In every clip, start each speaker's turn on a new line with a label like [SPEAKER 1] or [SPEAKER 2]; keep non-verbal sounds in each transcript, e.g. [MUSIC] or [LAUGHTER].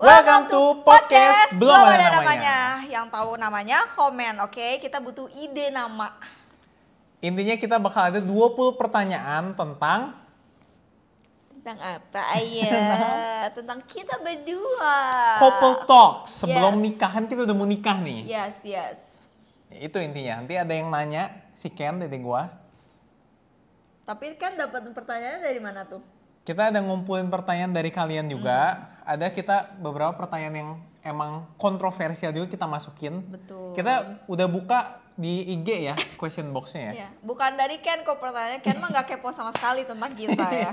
[SPEAKER 1] Welcome
[SPEAKER 2] to podcast, podcast. Belum, ada, namanya.
[SPEAKER 1] Yang tahu namanya komen, oke? Okay? Kita butuh ide nama.
[SPEAKER 2] Intinya kita bakal ada 20 pertanyaan tentang
[SPEAKER 1] tentang apa ya? [LAUGHS] tentang kita berdua. Couple
[SPEAKER 2] talk. Sebelum yes. nikahan kita udah mau nikah nih.
[SPEAKER 1] Yes, yes.
[SPEAKER 2] Itu intinya. Nanti ada yang nanya si Ken dari gua.
[SPEAKER 1] Tapi kan dapat pertanyaannya dari mana tuh?
[SPEAKER 2] Kita ada ngumpulin pertanyaan dari kalian juga. Hmm ada kita beberapa pertanyaan yang emang kontroversial juga kita masukin.
[SPEAKER 1] Betul. Kita
[SPEAKER 2] udah buka di IG ya [LAUGHS] question boxnya ya.
[SPEAKER 1] Iya. Bukan dari Ken kok pertanyaannya. Ken mah gak kepo sama sekali tentang kita [LAUGHS] iya. ya.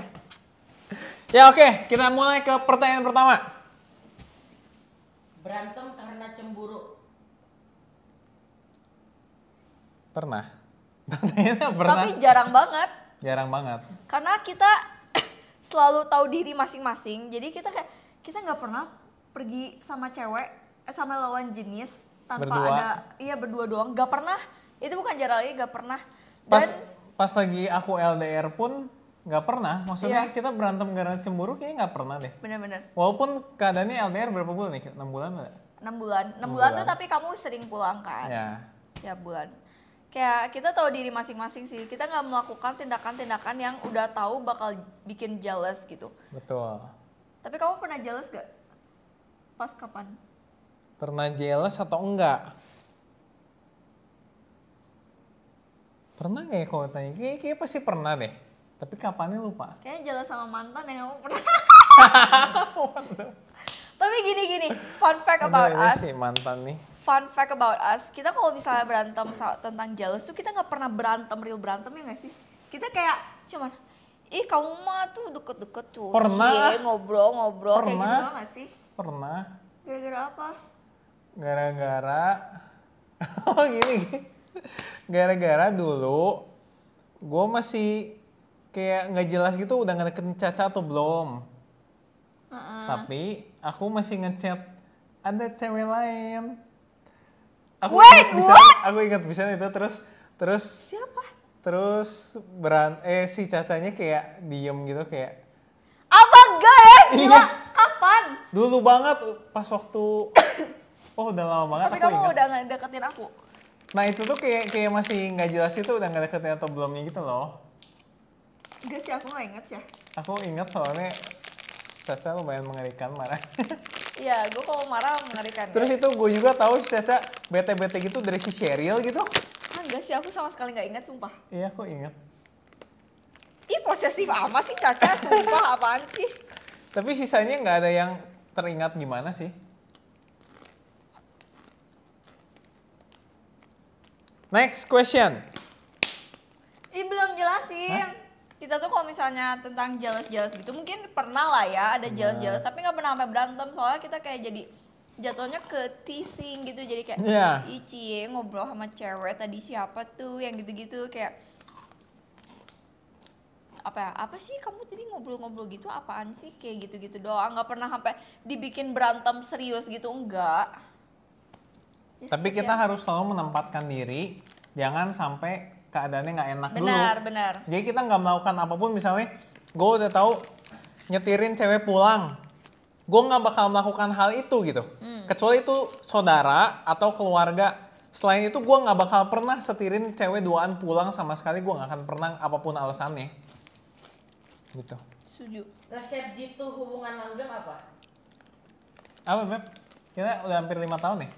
[SPEAKER 2] ya oke, okay. kita mulai ke pertanyaan pertama.
[SPEAKER 1] Berantem karena cemburu.
[SPEAKER 2] Pernah. [LAUGHS] pernah. Tapi
[SPEAKER 1] jarang banget. Jarang banget. Karena kita [COUGHS] selalu tahu diri masing-masing. Jadi kita kayak kita nggak pernah pergi sama cewek eh, sama lawan jenis tanpa berdua. ada iya berdua doang nggak pernah itu bukan jarang lagi nggak pernah dan
[SPEAKER 2] pas, pas lagi aku LDR pun nggak pernah maksudnya yeah. kita berantem karena cemburu kayaknya nggak pernah deh bener-bener walaupun keadaannya LDR berapa bulan nih enam bulan enggak
[SPEAKER 1] enam bulan enam bulan, bulan tuh tapi kamu sering pulang kan ya yeah. bulan kayak kita tahu diri masing-masing sih kita nggak melakukan tindakan-tindakan yang udah tahu bakal bikin jealous gitu betul tapi kamu pernah jealous gak? Pas kapan?
[SPEAKER 2] Pernah jealous atau enggak? Pernah gak ya kalau tanya? Kayaknya, kayaknya pasti pernah deh. Tapi kapannya lupa. [LAUGHS]
[SPEAKER 1] Kayaknya jelas sama mantan yang kamu pernah. [LAUGHS] Tapi gini-gini, fun fact about Aduh, iya us. Sih,
[SPEAKER 2] mantan nih.
[SPEAKER 1] Fun fact about us, kita kalau misalnya berantem tentang jealous tuh kita nggak pernah berantem real berantem ya nggak sih? Kita kayak cuman Ih kamu mah tuh deket-deket tuh. Pernah. Cie, ngobrol ngobrol pernah, kayak gitu gak sih? Pernah. Gara-gara apa?
[SPEAKER 2] Gara-gara. [LAUGHS] oh gini. Gara-gara dulu gue masih kayak nggak jelas gitu udah ngedeketin Caca atau belum. Uh -uh. Tapi aku masih ngechat ada cewek lain.
[SPEAKER 1] Aku Wait, ingat bisa,
[SPEAKER 2] aku ingat bisa itu terus terus siapa? terus beran eh si cacanya kayak diem gitu kayak apa enggak ya iya. gila kapan dulu banget pas waktu [COUGHS] oh udah lama banget tapi kamu ingat. udah
[SPEAKER 1] nggak deketin aku
[SPEAKER 2] nah itu tuh kayak kayak masih nggak jelas itu udah nggak deketin atau belumnya gitu loh
[SPEAKER 1] enggak sih aku nggak inget ya
[SPEAKER 2] aku inget soalnya Caca lumayan mengerikan marah. [LAUGHS]
[SPEAKER 1] Iya, gue kalau marah mengerikan. Terus
[SPEAKER 2] ya. itu gue juga tahu si Caca bete-bete gitu dari si Cheryl
[SPEAKER 1] gitu. Ah enggak sih, aku sama sekali nggak ingat sumpah. Iya, aku ingat. Ih posesif amat sih Caca, sumpah apaan sih?
[SPEAKER 2] Tapi sisanya nggak ada yang teringat gimana sih? Next question.
[SPEAKER 1] Ih belum jelasin. Hah? Kita tuh kalau misalnya tentang jealous-jealous gitu mungkin pernah lah ya ada jealous-jealous tapi nggak pernah sampai berantem soalnya kita kayak jadi jatuhnya ke teasing gitu jadi kayak yeah. ici ngobrol sama cewek tadi siapa tuh yang gitu-gitu kayak apa ya apa sih kamu jadi ngobrol-ngobrol gitu apaan sih kayak gitu-gitu doang nggak pernah sampai dibikin berantem serius gitu enggak tapi kita kita harus
[SPEAKER 2] selalu menempatkan diri jangan sampai keadaannya nggak enak benar, dulu benar benar jadi kita nggak melakukan apapun misalnya gue udah tahu nyetirin cewek pulang gue nggak bakal melakukan hal itu gitu hmm. kecuali itu saudara atau keluarga selain itu gue nggak bakal pernah setirin cewek duaan pulang sama sekali gue nggak akan pernah apapun alasannya gitu
[SPEAKER 1] setuju resep jitu hubungan langgeng apa
[SPEAKER 2] apa beb kita udah hampir lima tahun nih ya?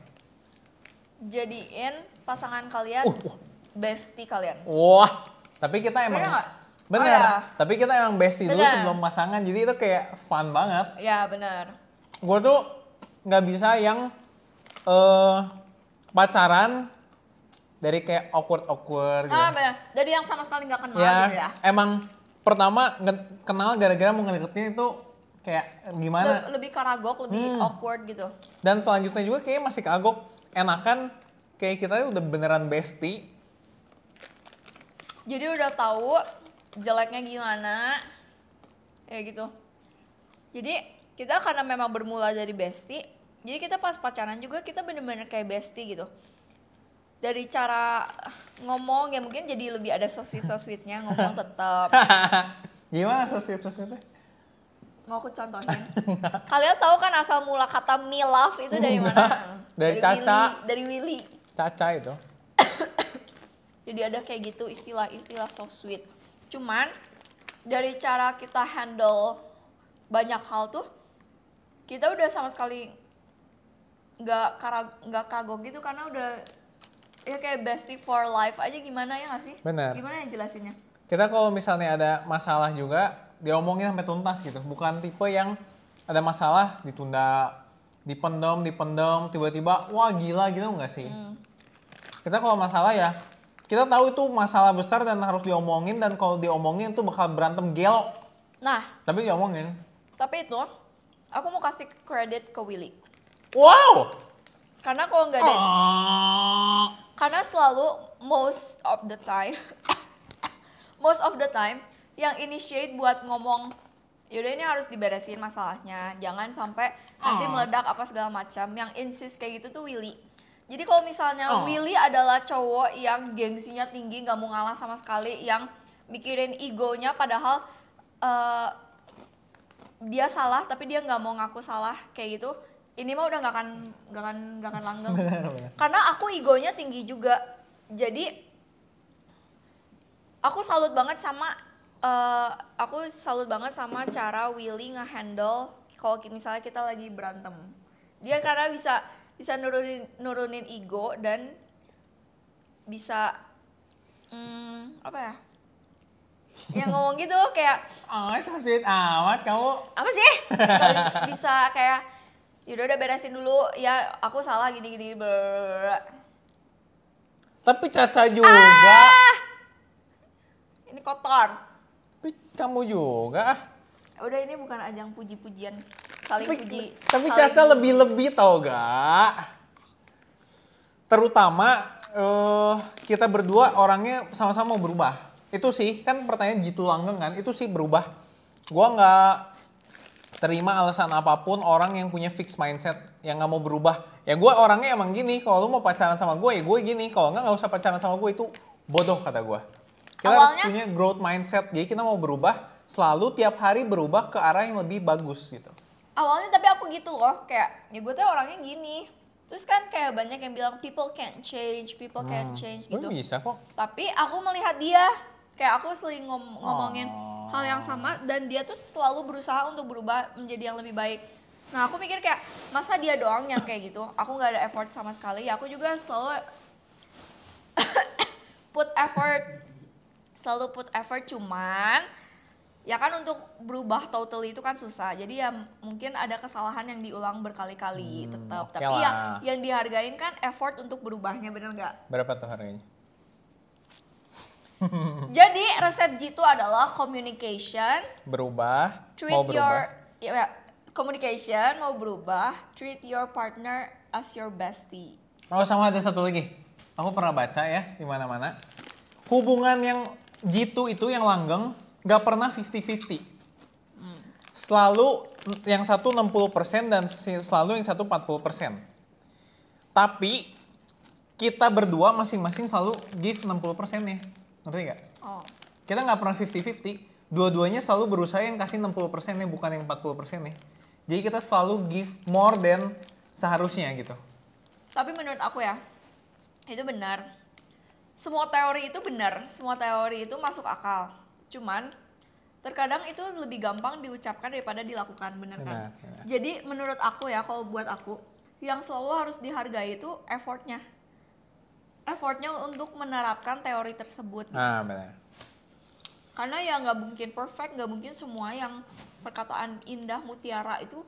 [SPEAKER 1] jadiin pasangan kalian uh, uh. bestie kalian
[SPEAKER 2] wah tapi kita emang Bener. Oh, ya. Tapi kita emang bestie bener. dulu sebelum pasangan, jadi itu kayak fun banget.
[SPEAKER 1] Ya bener.
[SPEAKER 2] Gue tuh nggak bisa yang uh, pacaran dari kayak awkward awkward. Gitu. Ah
[SPEAKER 1] bener. Dari yang sama sekali nggak kenal ya, gitu ya.
[SPEAKER 2] Emang pertama kenal gara-gara mau ngedeketin itu kayak gimana?
[SPEAKER 1] Lebih karagok, lebih hmm. awkward gitu.
[SPEAKER 2] Dan selanjutnya juga kayak masih kagok, enakan kayak kita udah beneran bestie.
[SPEAKER 1] Jadi udah tahu jeleknya gimana ya gitu jadi kita karena memang bermula dari bestie jadi kita pas pacaran juga kita bener-bener kayak bestie gitu dari cara ngomong ya mungkin jadi lebih ada so sweet so sweetnya ngomong tetap
[SPEAKER 2] [LAUGHS] gimana so so sweetnya
[SPEAKER 1] mau aku contohnya. [LAUGHS] kalian tahu kan asal mula kata me love itu dari mana dari, dari caca Willy, dari Willy
[SPEAKER 2] caca itu [COUGHS]
[SPEAKER 1] jadi ada kayak gitu istilah-istilah so sweet Cuman dari cara kita handle banyak hal tuh kita udah sama sekali nggak nggak kagok gitu karena udah ya kayak bestie for life aja gimana ya nggak sih? Bener. Gimana yang jelasinnya?
[SPEAKER 2] Kita kalau misalnya ada masalah juga diomongin sampai tuntas gitu, bukan tipe yang ada masalah ditunda, dipendam, dipendam, tiba-tiba wah gila gitu nggak sih? Hmm. Kita kalau masalah ya kita tahu itu masalah besar dan harus diomongin dan kalau diomongin tuh bakal berantem gelok. Nah. Tapi diomongin.
[SPEAKER 1] Tapi itu aku mau kasih kredit ke Willy. Wow. Karena kalau nggak ada. Uh. Karena selalu most of the time, [LAUGHS] most of the time yang initiate buat ngomong yaudah ini harus diberesin masalahnya jangan sampai nanti ah. meledak apa segala macam yang insist kayak gitu tuh Willy jadi kalau misalnya oh. Willy adalah cowok yang gengsinya tinggi, nggak mau ngalah sama sekali, yang mikirin egonya, padahal uh, dia salah tapi dia nggak mau ngaku salah kayak gitu. Ini mah udah nggak akan nggak akan nggak akan langgeng. [LAUGHS] Karena aku egonya tinggi juga, jadi aku salut banget sama uh, aku salut banget sama cara Willy ngehandle kalau misalnya kita lagi berantem. Dia karena bisa bisa nurunin nurunin ego dan bisa hmm, apa ya yang ngomong gitu
[SPEAKER 2] kayak ah oh, sakit amat kamu
[SPEAKER 1] apa sih bisa kayak yaudah udah beresin dulu ya aku salah gini gini ber
[SPEAKER 2] tapi caca juga ah! ini kotor tapi kamu juga
[SPEAKER 1] ah. udah ini bukan ajang puji-pujian saling tapi, puji. Tapi saling Caca
[SPEAKER 2] lebih-lebih tau gak? Terutama uh, kita berdua orangnya sama-sama mau berubah. Itu sih kan pertanyaan jitu langgeng kan, itu sih berubah. Gua gak terima alasan apapun orang yang punya fixed mindset yang nggak mau berubah. Ya gue orangnya emang gini, kalau lu mau pacaran sama gue ya gue gini, kalau nggak nggak usah pacaran sama gue itu bodoh kata gue.
[SPEAKER 1] Kita Awalnya, harus punya
[SPEAKER 2] growth mindset, jadi kita mau berubah selalu tiap hari berubah ke arah yang lebih bagus gitu
[SPEAKER 1] awalnya tapi aku gitu loh kayak ya gue tuh orangnya gini terus kan kayak banyak yang bilang people can't change people hmm. can't change gitu oh, bisa kok tapi aku melihat dia kayak aku sering ngom ngomongin oh. hal yang sama dan dia tuh selalu berusaha untuk berubah menjadi yang lebih baik nah aku mikir kayak masa dia doang yang kayak gitu aku nggak ada effort sama sekali ya aku juga selalu [COUGHS] put effort selalu put effort cuman ya kan untuk berubah totally itu kan susah jadi ya mungkin ada kesalahan yang diulang berkali-kali hmm, tetap okay tapi yang yang dihargain kan effort untuk berubahnya bener nggak
[SPEAKER 2] berapa tuh harganya
[SPEAKER 1] [LAUGHS] jadi resep G itu adalah communication
[SPEAKER 2] berubah treat mau berubah.
[SPEAKER 1] your ya, ya, communication mau berubah treat your partner as your bestie
[SPEAKER 2] oh sama ada satu lagi aku pernah baca ya di mana-mana hubungan yang jitu itu yang langgeng nggak pernah 50-50. Hmm. Selalu yang satu 60% dan selalu yang satu 40%. Tapi kita berdua masing-masing selalu give 60% ya. Ngerti gak? Oh. Kita nggak pernah 50-50. Dua-duanya selalu berusaha yang kasih 60% nih, bukan yang 40% nih. Jadi kita selalu give more than seharusnya gitu.
[SPEAKER 1] Tapi menurut aku ya, itu benar. Semua teori itu benar, semua teori itu masuk akal Cuman terkadang itu lebih gampang diucapkan daripada dilakukan, bener kan? Benar, benar. Jadi menurut aku ya, kalau buat aku, yang selalu harus dihargai itu effortnya. Effortnya untuk menerapkan teori tersebut. Gitu. Ah, benar. Karena ya nggak mungkin perfect, nggak mungkin semua yang perkataan indah mutiara itu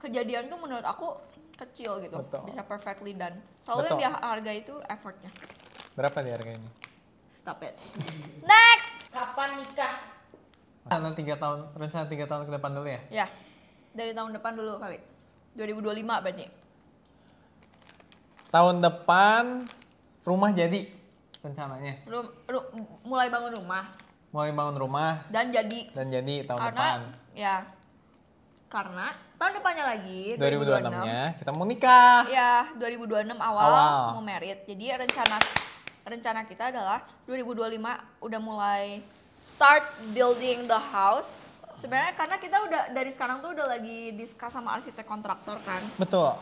[SPEAKER 1] kejadian tuh menurut aku kecil gitu, Betul. bisa perfectly dan selalu Betul. yang dihargai itu effortnya.
[SPEAKER 2] Berapa nih harganya?
[SPEAKER 1] Stop it. Next kapan nikah?
[SPEAKER 2] Rencana tiga tahun, rencana tiga tahun ke depan dulu ya?
[SPEAKER 1] Ya, dari tahun depan dulu kali. 2025 berarti.
[SPEAKER 2] Tahun depan rumah jadi rencananya.
[SPEAKER 1] Rum, ru, mulai bangun rumah.
[SPEAKER 2] Mulai bangun rumah. Dan jadi. Dan jadi tahun karena, depan.
[SPEAKER 1] Ya, karena tahun depannya lagi 2026, 2026
[SPEAKER 2] nya kita mau nikah.
[SPEAKER 1] Ya, 2026 awal, awal. mau merit. Jadi rencana rencana kita adalah 2025 udah mulai start building the house. Sebenarnya karena kita udah dari sekarang tuh udah lagi diskus sama arsitek kontraktor kan. Betul.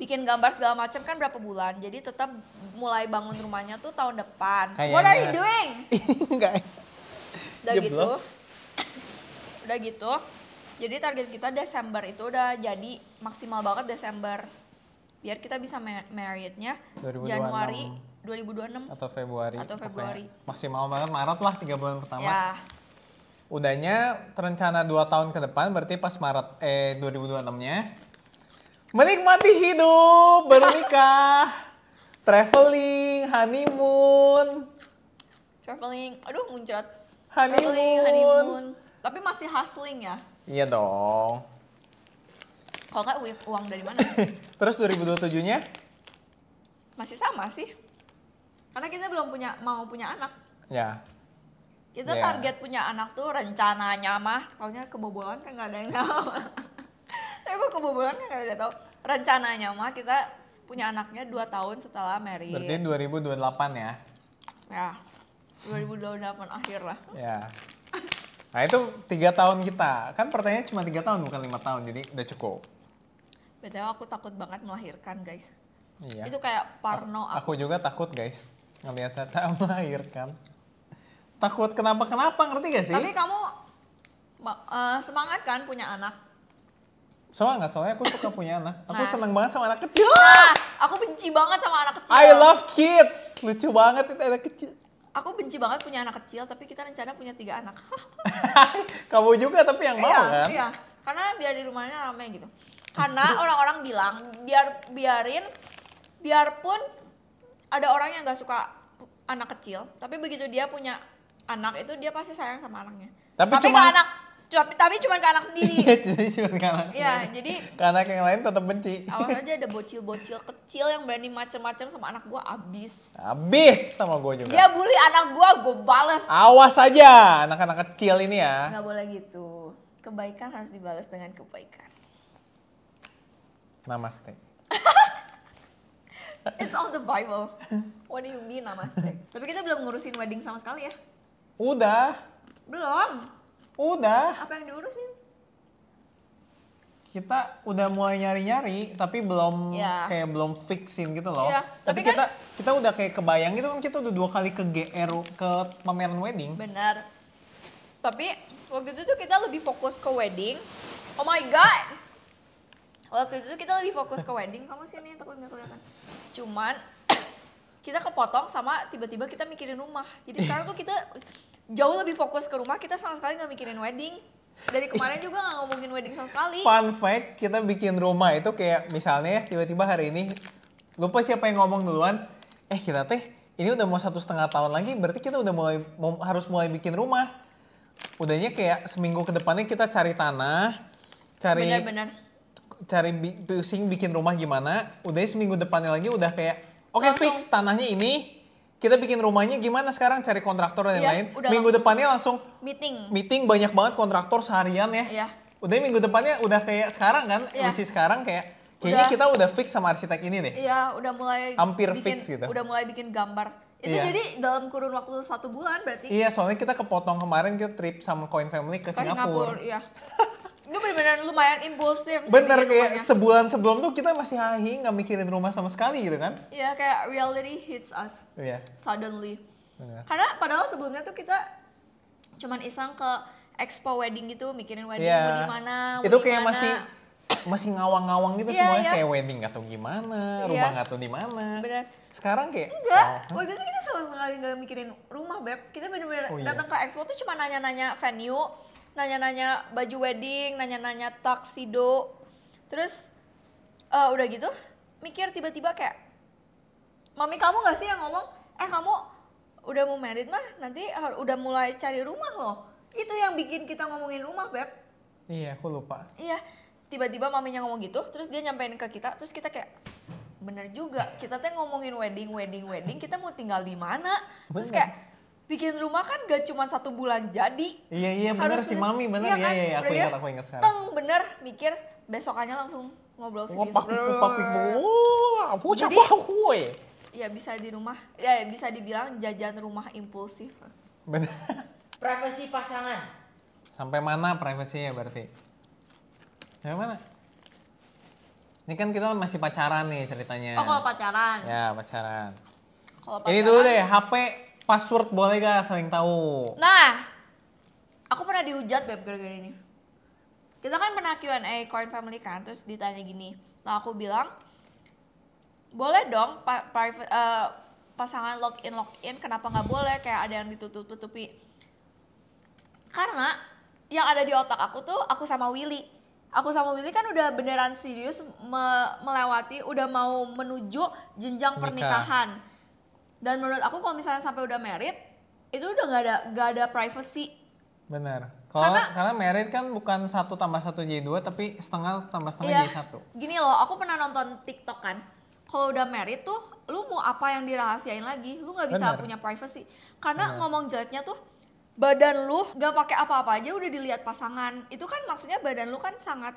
[SPEAKER 1] Bikin gambar segala macam kan berapa bulan. Jadi tetap mulai bangun rumahnya tuh tahun depan. Kayak What are you doing? [LAUGHS] Enggak. udah ya gitu. udah gitu. Jadi target kita Desember itu udah jadi maksimal banget Desember. Biar kita bisa marriednya Januari 2026
[SPEAKER 2] atau Februari atau Februari okay. maksimal banget Maret lah tiga bulan pertama ya. udahnya terencana dua tahun ke depan berarti pas Maret eh 2026 nya menikmati hidup bernikah [LAUGHS] traveling
[SPEAKER 1] honeymoon traveling aduh muncrat honeymoon. honeymoon tapi masih hustling ya
[SPEAKER 2] iya dong
[SPEAKER 1] kalau nggak uang dari mana
[SPEAKER 2] [LAUGHS] terus 2027 nya
[SPEAKER 1] masih sama sih karena kita belum punya mau punya anak.
[SPEAKER 2] Ya. Kita yeah. target
[SPEAKER 1] punya anak tuh rencananya mah, taunya kebobolan kan nggak ada yang tahu. [LAUGHS] Tapi kok kebobolan kan nggak ada yang tahu. Rencananya mah kita punya anaknya dua tahun setelah Mary Berarti
[SPEAKER 2] 2028 ya?
[SPEAKER 1] Ya. 2028 akhir lah.
[SPEAKER 2] Ya. Nah itu tiga tahun kita. Kan pertanyaan cuma tiga tahun bukan lima tahun, jadi udah cukup.
[SPEAKER 1] Betul, aku takut banget melahirkan guys. Iya. Itu kayak parno aku.
[SPEAKER 2] Aku juga takut guys ngelihat Caca melahirkan. Takut kenapa-kenapa ngerti gak sih? Tapi
[SPEAKER 1] kamu uh, semangat kan punya anak?
[SPEAKER 2] Semangat, soalnya aku suka punya anak. Aku nah. seneng banget sama anak
[SPEAKER 1] kecil. Nah, aku benci banget sama anak kecil. I love
[SPEAKER 2] kids. Lucu banget itu anak kecil.
[SPEAKER 1] Aku benci banget punya anak kecil, tapi kita rencana punya tiga anak.
[SPEAKER 2] [LAUGHS] Kamu juga tapi yang mau iya, kan? Iya,
[SPEAKER 1] karena biar di rumahnya ramai gitu. Karena orang-orang bilang biar biarin biarpun ada orang yang nggak suka anak kecil tapi begitu dia punya anak itu dia pasti sayang sama anaknya tapi, tapi cuma anak tapi, tapi cuma ke anak sendiri
[SPEAKER 2] iya, cuma ke anak ya jadi ke anak yang lain tetap benci awalnya
[SPEAKER 1] aja ada bocil-bocil kecil yang berani macem-macem sama anak gua abis
[SPEAKER 2] abis sama gua juga dia
[SPEAKER 1] bully anak gua gua bales
[SPEAKER 2] awas aja anak-anak kecil ini ya nggak
[SPEAKER 1] boleh gitu kebaikan harus dibalas dengan kebaikan
[SPEAKER 2] namaste [LAUGHS]
[SPEAKER 1] It's all the Bible. What do you mean namaste? Tapi kita belum ngurusin wedding sama sekali ya?
[SPEAKER 2] Udah. Belum. Udah.
[SPEAKER 1] Apa yang diurusin?
[SPEAKER 2] Kita udah mulai nyari-nyari, tapi belum yeah. kayak belum fixin gitu loh. Yeah. Tapi, tapi kan, kita kita udah kayak kebayang gitu kan kita udah dua kali ke GR ke pameran wedding.
[SPEAKER 1] Benar. Tapi waktu itu tuh kita lebih fokus ke wedding. Oh my god, waktu itu kita lebih fokus ke wedding kamu sini takut nggak kelihatan cuman [COUGHS] kita kepotong sama tiba-tiba kita mikirin rumah jadi sekarang tuh kita jauh lebih fokus ke rumah kita sama sekali nggak mikirin wedding dari kemarin juga nggak ngomongin wedding sama sekali fun
[SPEAKER 2] fact kita bikin rumah itu kayak misalnya ya tiba-tiba hari ini lupa siapa yang ngomong duluan eh kita teh ini udah mau satu setengah tahun lagi berarti kita udah mulai mau, harus mulai bikin rumah udahnya kayak seminggu ke depannya kita cari tanah cari Bener-bener cari pusing bikin rumah gimana. Udah seminggu depannya lagi udah kayak oke okay, fix tanahnya ini kita bikin rumahnya gimana sekarang cari kontraktor dan iya, lain-lain. Ya, minggu langsung depannya langsung meeting. Meeting banyak banget kontraktor seharian ya. ya. Udah minggu depannya udah kayak sekarang kan, ya. which sekarang kayak kayaknya udah, kita udah fix sama arsitek ini nih
[SPEAKER 1] Iya, udah mulai hampir bikin, fix gitu. Udah mulai bikin gambar. Itu ya. jadi dalam kurun waktu satu bulan berarti. Iya, soalnya
[SPEAKER 2] kita kepotong kemarin kita trip sama Coin Family ke, ke Singapura. Singapura
[SPEAKER 1] iya. [LAUGHS] gue bener-bener lumayan impulsif bener kayak rumahnya.
[SPEAKER 2] sebulan sebelum tuh kita masih hahi nggak mikirin rumah sama sekali gitu kan
[SPEAKER 1] iya yeah, kayak reality hits us yeah. suddenly Yeah. karena padahal sebelumnya tuh kita cuman iseng ke expo wedding gitu mikirin wedding yeah. mau di mana itu kayak masih
[SPEAKER 2] masih ngawang-ngawang gitu yeah, semuanya yeah. kayak wedding atau gimana, rumah atau iya. tau di mana. Sekarang kayak
[SPEAKER 1] enggak. Oh, waktu itu kita sama sekali nggak mikirin rumah, Beb. Kita bener-bener oh, datang iya. datang ke expo tuh cuma nanya-nanya venue, nanya-nanya baju wedding, nanya-nanya taksido. Terus uh, udah gitu mikir tiba-tiba kayak mami kamu gak sih yang ngomong eh kamu udah mau married mah nanti udah mulai cari rumah loh itu yang bikin kita ngomongin rumah beb
[SPEAKER 2] iya aku lupa
[SPEAKER 1] iya tiba-tiba maminya ngomong gitu terus dia nyampein ke kita terus kita kayak bener juga kita teh ngomongin wedding wedding wedding kita mau tinggal di mana terus kayak bikin rumah kan gak cuma satu bulan jadi. Iya iya benar sih mami bener iya, iya, kan? iya, iya aku ingat aku ingat sekarang. Teng bener mikir besokannya langsung ngobrol sih serius. Ngopak ngopak
[SPEAKER 2] oh, aku jadi,
[SPEAKER 1] Ya bisa di rumah, ya bisa dibilang jajan rumah impulsif. bener Privasi pasangan.
[SPEAKER 2] Sampai mana privasinya berarti? Sampai mana? Ini kan kita masih pacaran nih ceritanya. Oh kalau
[SPEAKER 1] pacaran. Ya pacaran. Kalau pacaran. Ini dulu deh HP
[SPEAKER 2] Password boleh gak saling tahu?
[SPEAKER 1] Nah, aku pernah dihujat beb gara-gara ini. Kita kan pernah Q&A Coin Family kan, terus ditanya gini. Nah aku bilang, boleh dong pa private, uh, pasangan login login, kenapa nggak boleh? Kayak ada yang ditutup-tutupi. Karena yang ada di otak aku tuh aku sama Willy. Aku sama Willy kan udah beneran serius me melewati, udah mau menuju jenjang pernikahan. Nikah dan menurut aku kalau misalnya sampai udah merit, itu udah nggak ada gak ada privacy
[SPEAKER 2] benar karena, karena merit kan bukan satu tambah satu jadi dua tapi setengah tambah setengah iya, jadi satu
[SPEAKER 1] gini loh aku pernah nonton tiktok kan kalau udah merit tuh lu mau apa yang dirahasiain lagi lu nggak bisa Bener. punya privacy karena Bener. ngomong jeleknya tuh badan lu nggak pakai apa-apa aja udah dilihat pasangan itu kan maksudnya badan lu kan sangat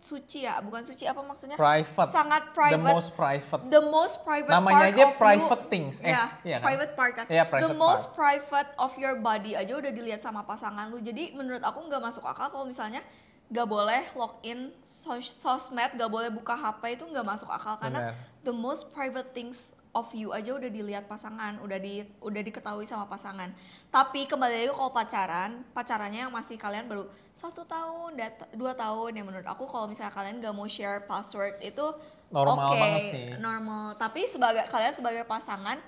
[SPEAKER 1] suci ya, bukan suci apa maksudnya? Private. Sangat private. The most
[SPEAKER 2] private. The
[SPEAKER 1] most private. Namanya part aja of private you, things. Eh, yeah, iya kan? private part kan. Yeah, private the most part. private of your body aja udah dilihat sama pasangan lu. Jadi menurut aku nggak masuk akal kalau misalnya nggak boleh login sos sosmed, nggak boleh buka HP itu nggak masuk akal karena Bener. the most private things of you aja udah dilihat pasangan, udah di udah diketahui sama pasangan. Tapi kembali lagi kalau pacaran, pacarannya yang masih kalian baru satu tahun, dua tahun ya menurut aku kalau misalnya kalian gak mau share password itu normal okay, banget sih. Normal. Tapi sebagai kalian sebagai pasangan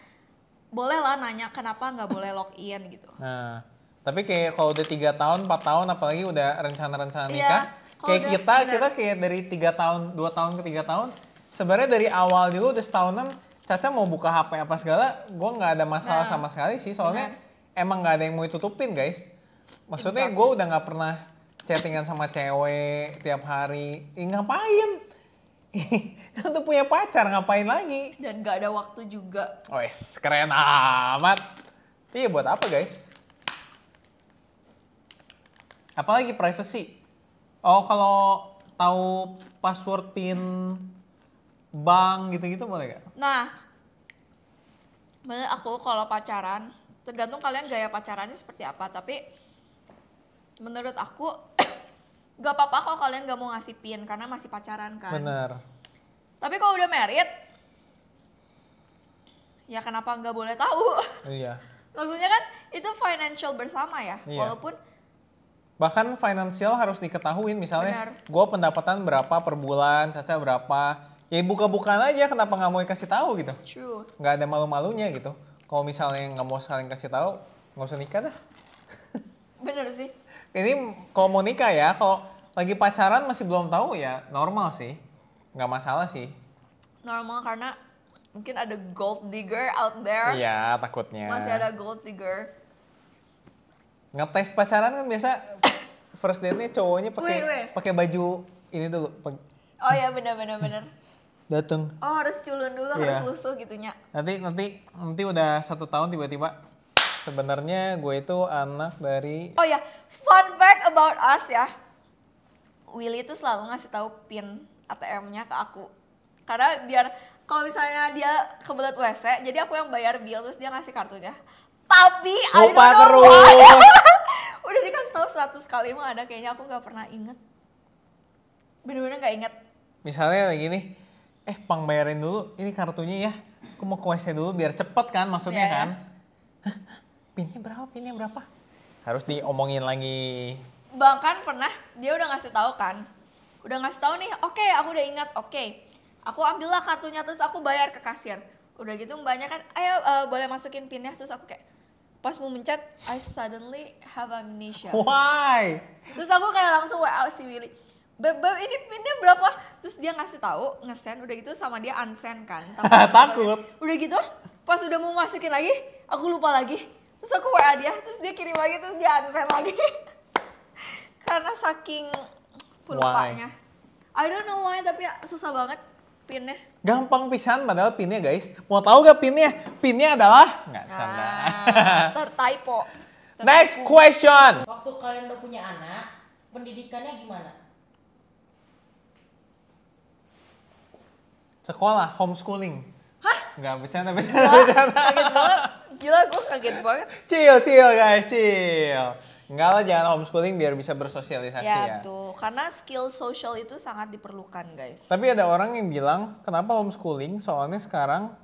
[SPEAKER 1] bolehlah nanya kenapa nggak boleh login gitu.
[SPEAKER 2] Nah, tapi kayak kalau udah tiga tahun, 4 tahun, apalagi udah rencana-rencana iya, nikah, yeah kayak kita bener. kita kayak dari tiga tahun dua tahun ke tiga tahun sebenarnya dari awal juga udah setahunan Caca mau buka HP apa segala, gue nggak ada masalah nah, sama sekali sih. Soalnya bener. emang nggak ada yang mau ditutupin guys. Maksudnya gue udah nggak pernah chattingan sama cewek tiap hari. Eh, ngapain? Udah [LAUGHS] punya pacar ngapain
[SPEAKER 1] lagi? Dan nggak ada waktu juga.
[SPEAKER 2] Wes keren amat. Iya buat apa guys? Apalagi privacy. Oh kalau tahu password pin bang gitu-gitu boleh gak?
[SPEAKER 1] Nah, menurut aku kalau pacaran tergantung kalian gaya pacarannya seperti apa tapi menurut aku [COUGHS] gak apa-apa kalau kalian gak mau ngasih pin karena masih pacaran kan. Bener. Tapi kalau udah married, ya kenapa nggak boleh tahu? [LAUGHS] Iya. Maksudnya kan itu financial bersama ya, iya. walaupun
[SPEAKER 2] bahkan financial harus diketahuin misalnya gue pendapatan berapa per bulan caca berapa ya buka-bukaan aja kenapa nggak mau kasih tahu gitu True. nggak ada malu-malunya gitu kalau misalnya nggak mau saling kasih tahu nggak usah nikah dah
[SPEAKER 1] [LAUGHS] bener sih
[SPEAKER 2] ini kalau mau nikah ya kalau lagi pacaran masih belum tahu ya normal sih nggak masalah sih
[SPEAKER 1] normal karena mungkin ada gold digger out there iya
[SPEAKER 2] takutnya masih ada
[SPEAKER 1] gold digger
[SPEAKER 2] ngetes pacaran kan biasa [COUGHS] first date-nya cowoknya pakai pakai baju ini dulu
[SPEAKER 1] oh ya benar benar benar dateng. Oh harus culun dulu, yeah. harus iya. lusuh gitunya.
[SPEAKER 2] Nanti nanti nanti udah satu tahun tiba-tiba sebenarnya gue itu anak dari.
[SPEAKER 1] Oh ya, fun fact about us ya. Willy itu selalu ngasih tahu pin ATM-nya ke aku. Karena biar kalau misalnya dia kebelet WC, jadi aku yang bayar bill terus dia ngasih kartunya. Tapi Lupa I terus. [LAUGHS] Udah dikasih tahu 100 kali mah ada kayaknya aku nggak pernah inget. Bener-bener nggak -bener inget.
[SPEAKER 2] Misalnya kayak gini, eh pang bayarin dulu ini kartunya ya aku mau ke WC dulu biar cepet kan maksudnya yeah. Iya. kan
[SPEAKER 1] pinnya berapa pinnya berapa
[SPEAKER 2] harus diomongin lagi
[SPEAKER 1] bahkan pernah dia udah ngasih tahu kan udah ngasih tahu nih oke okay, aku udah ingat oke okay. aku ambillah kartunya terus aku bayar ke kasir udah gitu banyak kan ayo uh, boleh masukin pinnya terus aku kayak pas mau mencet I suddenly have amnesia why terus aku kayak langsung WA si Willy beb ini pinnya berapa terus dia ngasih tahu ngesen udah gitu sama dia unsend kan [LAUGHS] takut udah gitu pas udah mau masukin lagi aku lupa lagi terus aku wa dia terus dia kirim lagi terus dia unsend lagi [LAUGHS] karena saking pelupanya I don't know why tapi susah banget pinnya
[SPEAKER 2] gampang pisan padahal pinnya guys mau tahu gak pinnya pinnya adalah nggak ah,
[SPEAKER 1] canda ah, [LAUGHS]
[SPEAKER 2] Next question.
[SPEAKER 1] Waktu kalian udah punya anak, pendidikannya gimana?
[SPEAKER 2] Sekolah, homeschooling. Hah? Enggak, bercanda, bercanda,
[SPEAKER 1] Wah, bercanda. Kaget banget. Gila, gue kaget banget.
[SPEAKER 2] Chill, chill guys, chill. Enggak lah, jangan homeschooling biar bisa bersosialisasi ya. Ya
[SPEAKER 1] tuh, karena skill social itu sangat diperlukan guys.
[SPEAKER 2] Tapi ada orang yang bilang, kenapa homeschooling? Soalnya sekarang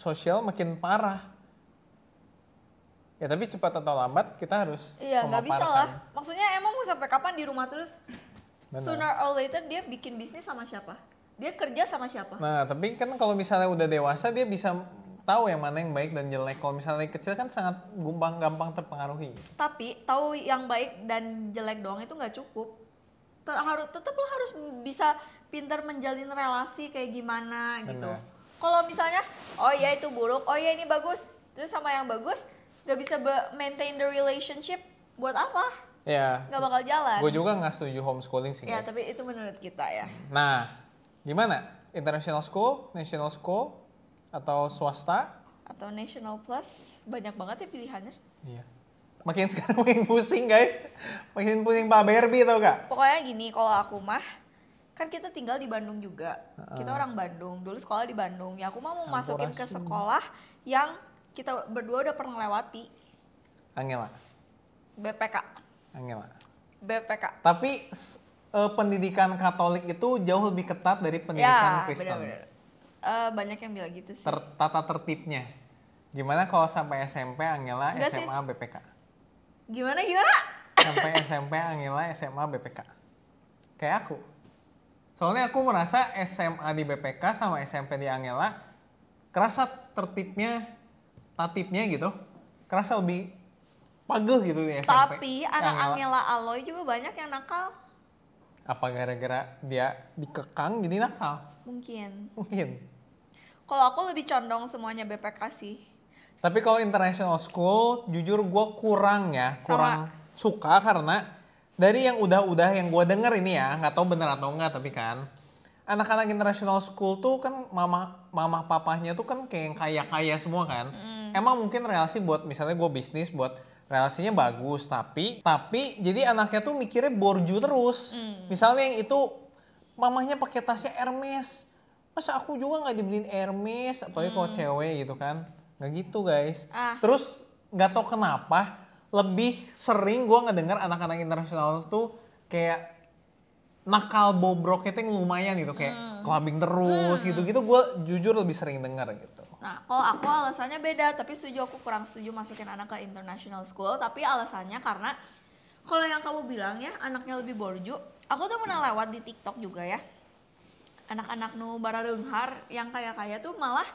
[SPEAKER 2] sosial makin parah. Ya tapi cepat atau lambat kita harus Iya nggak bisa lah.
[SPEAKER 1] Maksudnya emang mau sampai kapan di rumah terus? Benar. Sooner or later dia bikin bisnis sama siapa? Dia kerja sama siapa?
[SPEAKER 2] Nah, tapi kan kalau misalnya udah dewasa dia bisa tahu yang mana yang baik dan jelek. Kalau misalnya kecil kan sangat gampang gampang terpengaruhi.
[SPEAKER 1] Tapi tahu yang baik dan jelek doang itu nggak cukup. harus tetap lo harus bisa pintar menjalin relasi kayak gimana Benar. gitu. Kalau misalnya oh ya itu buruk, oh ya ini bagus, terus sama yang bagus nggak bisa maintain the relationship buat apa?
[SPEAKER 2] Ya. Gak bakal
[SPEAKER 1] jalan. Gue juga nggak
[SPEAKER 2] setuju homeschooling sih. Ya, guys.
[SPEAKER 1] tapi itu menurut kita ya.
[SPEAKER 2] Nah, Gimana? International school, national school, atau swasta?
[SPEAKER 1] Atau national plus? Banyak banget ya pilihannya.
[SPEAKER 2] Iya. Makin sekarang makin pusing guys. Makin pusing Pak Berbi, tau gak?
[SPEAKER 1] Pokoknya gini, kalau aku mah, kan kita tinggal di Bandung juga. Uh, kita orang Bandung, dulu sekolah di Bandung. Ya aku mah mau masukin ke sekolah yang kita berdua udah pernah lewati. Angela. BPK. Angela. BPK.
[SPEAKER 2] Tapi uh, pendidikan Katolik itu jauh lebih ketat dari pendidikan ya, Kristen. Bener -bener.
[SPEAKER 1] Uh, eh, banyak yang bilang gitu sih. Ter
[SPEAKER 2] tata tertibnya. Gimana kalau sampai SMP Angela Enggak SMA sih. BPK?
[SPEAKER 1] Gimana gimana?
[SPEAKER 2] Sampai SMP Angela SMA BPK. Kayak aku. Soalnya aku merasa SMA di BPK sama SMP di Angela kerasa tertibnya, tatibnya gitu. Kerasa lebih paguh gitu ya SMP. Tapi anak Angela.
[SPEAKER 1] Angela Aloy juga banyak yang nakal
[SPEAKER 2] apa gara-gara dia dikekang jadi nakal?
[SPEAKER 1] Mungkin. Mungkin. Kalau aku lebih condong semuanya BPK sih.
[SPEAKER 2] Tapi kalau international school, jujur gue kurang ya, kurang suka karena dari yang udah-udah yang gue denger ini ya, nggak tahu bener atau enggak tapi kan anak-anak international school tuh kan mama mama papahnya tuh kan kayak yang kaya-kaya semua kan. Mm. Emang mungkin relasi buat misalnya gue bisnis buat relasinya bagus tapi tapi jadi anaknya tuh mikirnya borju terus mm. misalnya yang itu mamahnya pakai tasnya Hermes masa aku juga nggak dibeliin Hermes apalagi mm. kalau hmm. cewek gitu kan nggak gitu guys ah. terus nggak tau kenapa lebih sering gue ngedengar anak-anak internasional tuh kayak nakal bobroknya yang lumayan gitu kayak hmm. clubbing terus hmm. gitu-gitu gue jujur lebih sering dengar gitu.
[SPEAKER 1] Nah, kalau aku alasannya beda, tapi setuju aku kurang setuju masukin anak ke international school, tapi alasannya karena kalau yang kamu bilang ya anaknya lebih borju, aku tuh pernah lewat di TikTok juga ya. Anak-anak nu barareunghar yang kaya-kaya tuh malah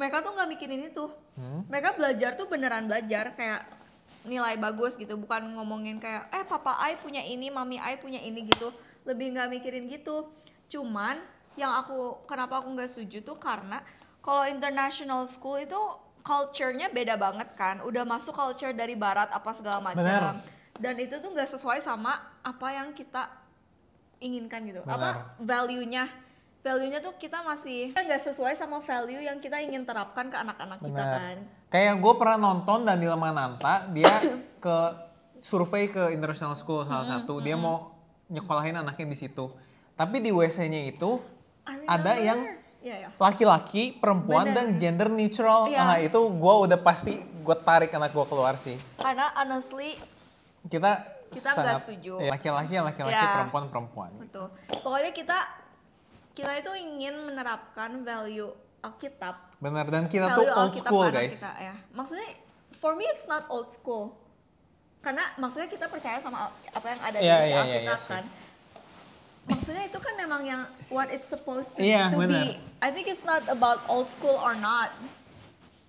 [SPEAKER 1] mereka tuh nggak mikirin itu. Hmm? Mereka belajar tuh beneran belajar kayak nilai bagus gitu bukan ngomongin kayak eh papa ay punya ini mami ay punya ini gitu lebih nggak mikirin gitu cuman yang aku kenapa aku nggak setuju tuh karena kalau international school itu culture-nya beda banget kan udah masuk culture dari barat apa segala macam dan itu tuh nggak sesuai sama apa yang kita inginkan gitu Benar. apa value-nya value-nya tuh kita masih nggak sesuai sama value yang kita ingin terapkan ke anak-anak kita kan
[SPEAKER 2] kayak gue pernah nonton Daniel Mananta dia [COUGHS] ke survei ke international school salah satu dia mau nyekolahin anaknya di situ. Tapi di WC-nya itu ada yang iya, iya. laki-laki, perempuan Bener. dan gender neutral. Yeah. Nah, itu gue udah pasti gue tarik anak gue keluar sih.
[SPEAKER 1] Karena honestly kita kita nggak setuju. Ya, laki-laki ya, laki-laki, ya. perempuan perempuan. Betul. Pokoknya kita kita itu ingin menerapkan value Alkitab.
[SPEAKER 2] Benar dan kita value tuh old school guys. Kita,
[SPEAKER 1] ya. Maksudnya for me it's not old school karena maksudnya kita percaya sama apa yang ada yeah, di yeah, iya, Alkitab yeah, iya, iya, kan yeah. maksudnya itu kan memang yang what it's supposed to, yeah, to be I think it's not about old school or not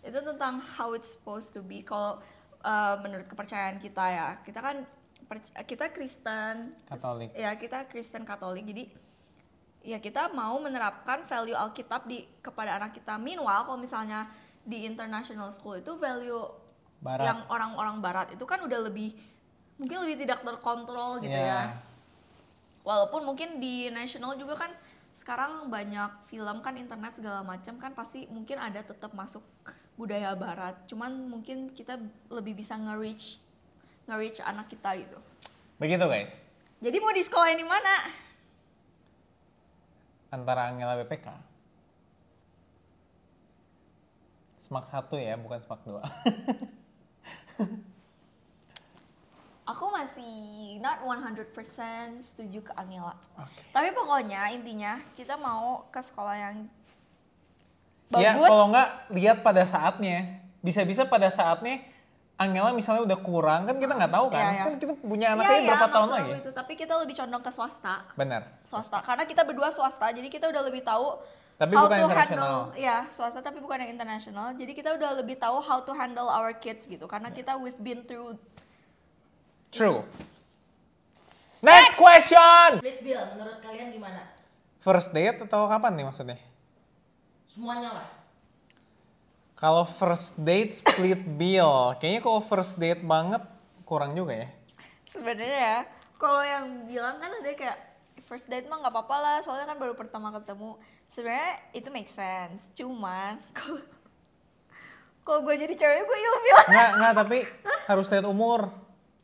[SPEAKER 1] itu tentang how it's supposed to be kalau uh, menurut kepercayaan kita ya kita kan kita Kristen Katolik ya kita Kristen Katolik jadi ya kita mau menerapkan value Alkitab di kepada anak kita. Meanwhile kalau misalnya di international school itu value barat. yang orang-orang barat itu kan udah lebih mungkin lebih tidak terkontrol gitu yeah. ya. Iya. Walaupun mungkin di nasional juga kan sekarang banyak film kan internet segala macam kan pasti mungkin ada tetap masuk budaya barat. Cuman mungkin kita lebih bisa nge-reach nge-reach anak kita gitu. Begitu guys. Jadi mau di sekolah ini mana?
[SPEAKER 2] Antara Angela BPK. Smak satu ya, bukan smak dua. [LAUGHS]
[SPEAKER 1] aku masih not 100% setuju ke Angela. Okay. Tapi pokoknya intinya kita mau ke sekolah yang ya, bagus. Ya, kalau nggak
[SPEAKER 2] lihat pada saatnya. Bisa-bisa pada saatnya Angela misalnya udah kurang kan kita nggak tahu ah, kan. Ya, ya. Kan kita punya anaknya ya, berapa tahun lagi. Itu.
[SPEAKER 1] Tapi kita lebih condong ke swasta. Benar. Swasta karena kita berdua swasta jadi kita udah lebih tahu
[SPEAKER 2] tapi how bukan to handle
[SPEAKER 1] ya swasta tapi bukan yang internasional jadi kita udah lebih tahu how to handle our kids gitu karena kita we've been through
[SPEAKER 2] true next, next question
[SPEAKER 1] split bill menurut kalian gimana
[SPEAKER 2] first date atau kapan nih maksudnya semuanya lah kalau first date split bill kayaknya kalau first date banget kurang juga ya
[SPEAKER 1] sebenarnya ya kalau yang bilang kan ada kayak first date mah nggak apa-apa lah soalnya kan baru pertama ketemu sebenarnya itu make sense cuman [LAUGHS] kalau gue jadi cewek gue ilfeel. nggak
[SPEAKER 2] nggak tapi harus lihat umur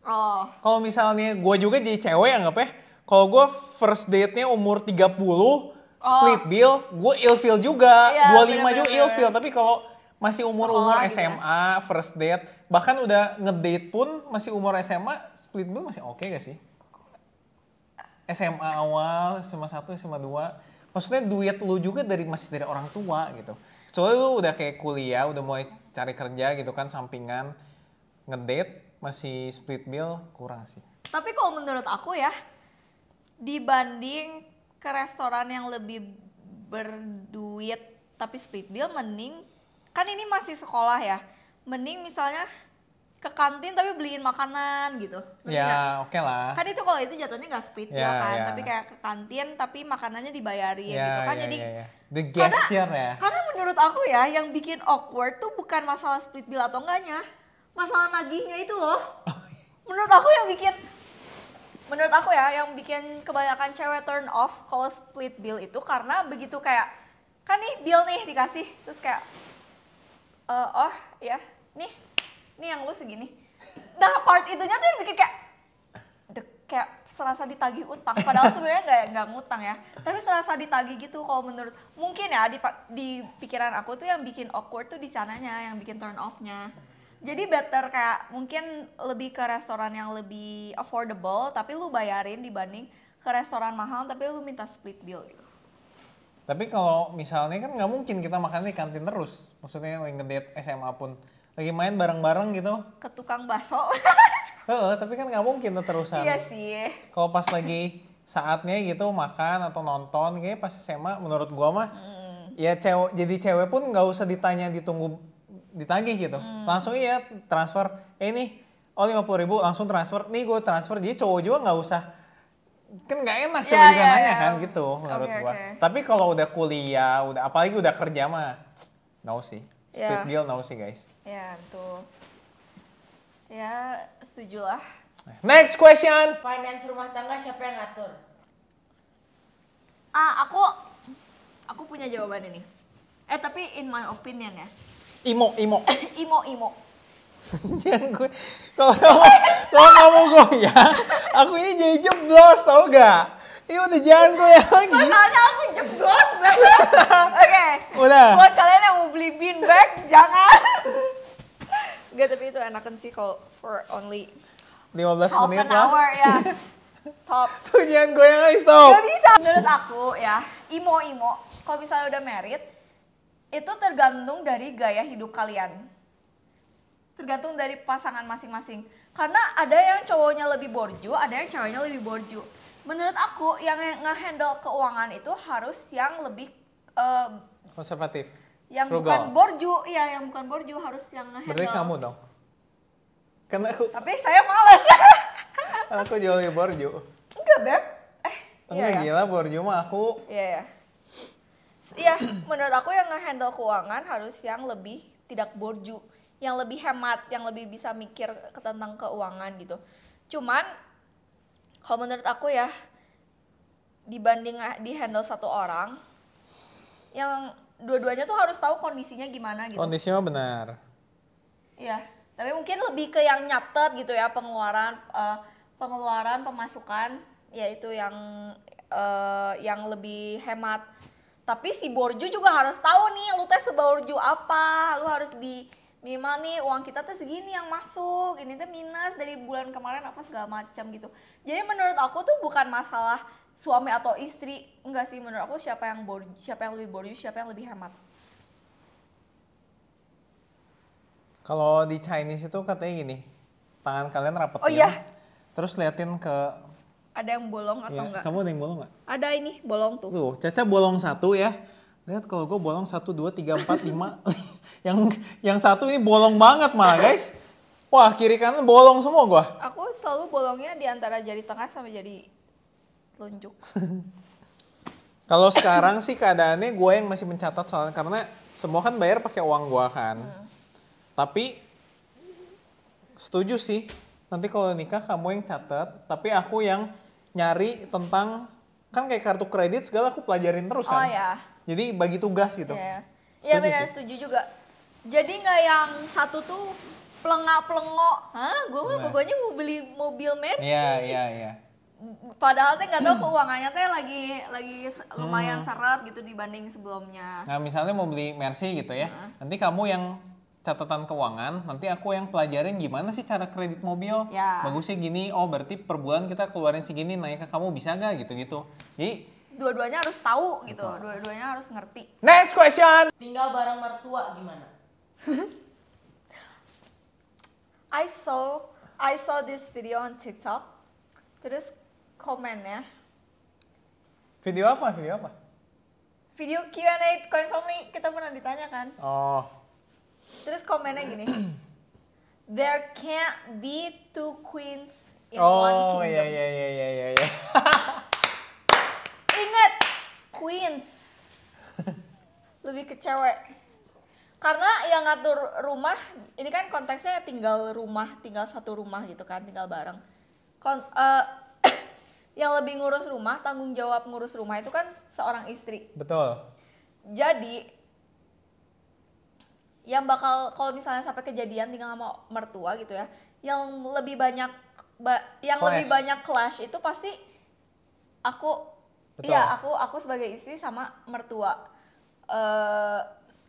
[SPEAKER 2] oh kalau misalnya gue juga jadi cewek anggap ya kalau gue first date-nya umur 30 oh. split bill gue ilfeel juga iya, 25 bener -bener. juga ilfil tapi kalau masih umur-umur SMA, gitu ya. first date, bahkan udah ngedate pun masih umur SMA, split bill masih oke okay gak sih? SMA awal, SMA satu, SMA dua, Maksudnya duit lu juga dari masih dari orang tua gitu. Soalnya lu udah kayak kuliah, udah mulai cari kerja gitu kan sampingan ngedate masih split bill kurang sih.
[SPEAKER 1] Tapi kalau menurut aku ya dibanding ke restoran yang lebih berduit tapi split bill mending kan ini masih sekolah ya. Mending misalnya ke kantin tapi beliin makanan gitu. Ya,
[SPEAKER 2] oke okay lah. Kan
[SPEAKER 1] itu kalau itu jatuhnya nggak split ya, ya kan, ya. tapi kayak ke kantin tapi makanannya dibayarin ya, gitu kan. Ya, jadi ya, ya. the gesture karena, ya. Karena menurut aku ya yang bikin awkward tuh bukan masalah split bill atau enggaknya. Masalah nagihnya itu loh. [LAUGHS] menurut aku yang bikin menurut aku ya yang bikin kebanyakan cewek turn off kalau split bill itu karena begitu kayak kan nih bill nih dikasih terus kayak uh, oh ya nih nih yang lu segini. Nah part itunya tuh yang bikin kayak dek, kayak serasa ditagih utang padahal sebenarnya nggak nggak ngutang ya tapi serasa ditagih gitu kalau menurut mungkin ya di di pikiran aku tuh yang bikin awkward tuh di sananya yang bikin turn offnya. jadi better kayak mungkin lebih ke restoran yang lebih affordable tapi lu bayarin dibanding ke restoran mahal tapi lu minta split bill gitu.
[SPEAKER 2] Tapi kalau misalnya kan nggak mungkin kita makan di kantin terus. Maksudnya yang date SMA pun lagi main bareng-bareng gitu.
[SPEAKER 1] Ke tukang bakso.
[SPEAKER 2] [LAUGHS] Heeh, tapi kan nggak mungkin tuh terusan. Iya sih. Kalau pas lagi saatnya gitu makan atau nonton kayak pas SMA menurut gua mah mm. ya cewek jadi cewek pun nggak usah ditanya ditunggu ditagih gitu. Mm. Langsung iya transfer. Eh ini oh lima puluh ribu langsung transfer. Nih gua transfer jadi cowok juga nggak usah kan nggak enak coba yeah, juga yeah, nanya yeah. kan gitu menurut okay, gua. Okay. Tapi kalau udah kuliah, udah apalagi udah kerja mah, no sih. Iya. speed yeah. deal no sih guys.
[SPEAKER 1] Ya, tuh Ya, setuju lah Next question. Finance rumah tangga siapa yang ngatur? Ah, aku aku punya jawaban ini. Eh, tapi in my opinion ya. Imo, imo. [LAUGHS] imo, imo.
[SPEAKER 2] Jangan gue. Kalau kamu kalau kamu goyah, aku ini jadi jeblos
[SPEAKER 1] tau gak? Iya udah jangan ya, lagi. Soalnya aku jeblos banget. [LAUGHS] Oke. Okay. Udah. Buat kalian yang mau beli bean bag jangan. Gak tapi itu enakan sih kalau for only
[SPEAKER 2] 15 menit lah. hour
[SPEAKER 1] ya. [LAUGHS] Tops.
[SPEAKER 2] Tuh jangan yang guys stop. Gak bisa.
[SPEAKER 1] Menurut aku ya, imo-imo kalau misalnya udah married itu tergantung dari gaya hidup kalian tergantung dari pasangan masing-masing. Karena ada yang cowoknya lebih borju, ada yang ceweknya lebih borju menurut aku yang ngehandle keuangan itu harus yang lebih uh, konservatif. Yang Frugal. bukan borju, ya yang bukan borju harus yang ngehandle. Berarti kamu
[SPEAKER 2] dong. Karena
[SPEAKER 1] aku. Tapi saya malas.
[SPEAKER 2] [LAUGHS] aku jual borju.
[SPEAKER 1] Enggak beb. Eh. Enggak iya, ya? gila
[SPEAKER 2] ya. borju mah aku.
[SPEAKER 1] Iya. ya Iya, menurut aku yang ngehandle keuangan harus yang lebih tidak borju, yang lebih hemat, yang lebih bisa mikir tentang keuangan gitu. Cuman kalau menurut aku ya dibanding di handle satu orang yang dua-duanya tuh harus tahu kondisinya gimana gitu. Kondisinya benar. Iya, tapi mungkin lebih ke yang nyatet gitu ya pengeluaran uh, pengeluaran pemasukan yaitu yang uh, yang lebih hemat. Tapi si borju juga harus tahu nih lu teh seborju apa, lu harus di minimal nih uang kita tuh segini yang masuk ini tuh minus dari bulan kemarin apa segala macam gitu jadi menurut aku tuh bukan masalah suami atau istri enggak sih menurut aku siapa yang bor siapa yang lebih borju siapa yang lebih hemat
[SPEAKER 2] kalau di Chinese itu katanya gini tangan kalian rapetin oh, iya. terus liatin ke
[SPEAKER 1] ada yang bolong atau ya, enggak kamu ada yang bolong nggak ada ini bolong tuh tuh
[SPEAKER 2] Caca bolong satu ya lihat kalau gue bolong satu dua tiga empat lima [LAUGHS] yang yang satu ini bolong banget malah guys wah kiri kanan bolong semua gue
[SPEAKER 1] aku selalu bolongnya di antara jari tengah sampai jari telunjuk
[SPEAKER 2] [LAUGHS] kalau sekarang sih keadaannya gue yang masih mencatat soalnya karena semua kan bayar pakai uang gue kan hmm. tapi setuju sih nanti kalau nikah kamu yang catat tapi aku yang nyari tentang kan kayak kartu kredit segala aku pelajarin terus oh kan oh, ya jadi bagi tugas gitu. Iya,
[SPEAKER 1] yeah. Iya, benar setuju juga. Jadi nggak yang satu tuh pelengak-pelengok. Hah, gue mah pokoknya mau beli mobil Mercy. Iya, yeah, iya, yeah, iya. Yeah. Padahal teh nggak tahu keuangannya teh lagi lagi hmm. lumayan hmm. seret gitu dibanding sebelumnya.
[SPEAKER 2] Nah, misalnya mau beli Mercy gitu ya. Hmm. Nanti kamu yang catatan keuangan, nanti aku yang pelajarin gimana sih cara kredit mobil. Ya. Bagusnya gini, oh berarti per bulan kita keluarin segini, naik ke kamu bisa nggak gitu-gitu. Jadi
[SPEAKER 1] dua-duanya harus tahu gitu dua-duanya harus ngerti next question tinggal bareng mertua gimana [LAUGHS] I saw I saw this video on TikTok terus komen ya.
[SPEAKER 2] video apa video apa
[SPEAKER 1] video Q&A confirming kita pernah ditanya kan oh terus komennya gini [CLEARS THROAT] there can't be two queens in oh, one kingdom. Oh iya iya
[SPEAKER 2] iya iya iya. iya.
[SPEAKER 1] [LAUGHS] queens. Lebih ke cewek. Karena yang ngatur rumah, ini kan konteksnya tinggal rumah, tinggal satu rumah gitu kan, tinggal bareng. Kon, uh, [COUGHS] yang lebih ngurus rumah, tanggung jawab ngurus rumah itu kan seorang istri. Betul. Jadi yang bakal kalau misalnya sampai kejadian tinggal sama mertua gitu ya, yang lebih banyak ba yang clash. lebih banyak clash itu pasti aku Iya, aku aku sebagai istri sama mertua. Uh,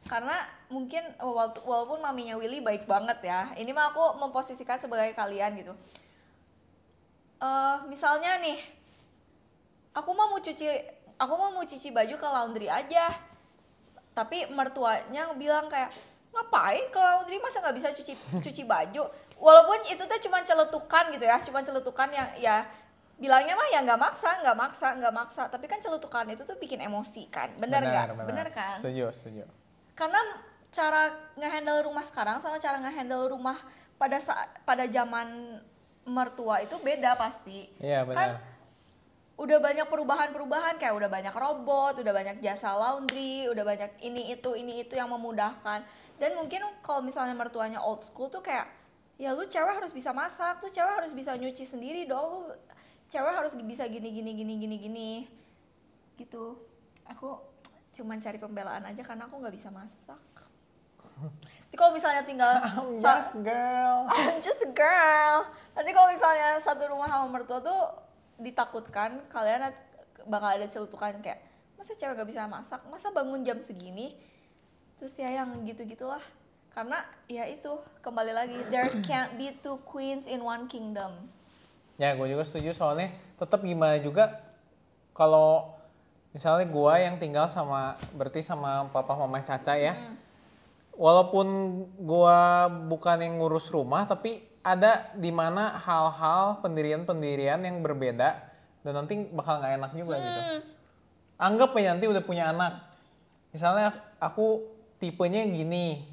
[SPEAKER 1] karena mungkin oh, walaupun maminya Willy baik banget ya, ini mah aku memposisikan sebagai kalian gitu. Uh, misalnya nih, aku mau cuci, aku mau mau cuci baju ke laundry aja. Tapi mertuanya bilang kayak ngapain ke laundry masa nggak bisa cuci cuci baju? Walaupun itu tuh cuma celetukan gitu ya, cuma celetukan yang ya bilangnya mah ya nggak maksa nggak maksa nggak maksa tapi kan celutukan itu tuh bikin emosi kan benar nggak benar, benar. kan setuju setuju karena cara ngehandle rumah sekarang sama cara ngehandle rumah pada saat pada zaman mertua itu beda pasti iya kan benar kan udah banyak perubahan-perubahan kayak udah banyak robot, udah banyak jasa laundry, udah banyak ini itu ini itu yang memudahkan. Dan mungkin kalau misalnya mertuanya old school tuh kayak ya lu cewek harus bisa masak, tuh cewek harus bisa nyuci sendiri dong, lu cewek harus bisa gini gini gini gini gini gitu. Aku cuman cari pembelaan aja karena aku nggak bisa masak. Nanti kalau misalnya tinggal [LAUGHS] [LAUGHS] I'm just
[SPEAKER 2] girl.
[SPEAKER 1] I'm just a girl. Nanti kalau misalnya satu rumah sama mertua tuh ditakutkan kalian bakal ada celutukan kayak masa cewek gak bisa masak, masa bangun jam segini, terus ya yang gitu-gitulah karena ya itu kembali lagi there [CLEARS THROAT] can't be two queens in one kingdom
[SPEAKER 2] ya gue juga setuju soalnya tetap gimana juga kalau misalnya gue yang tinggal sama berarti sama papa mama caca ya hmm. walaupun gue bukan yang ngurus rumah tapi ada di mana hal-hal pendirian-pendirian yang berbeda dan nanti bakal nggak enak juga hmm. gitu anggap ya nanti udah punya anak misalnya aku tipenya gini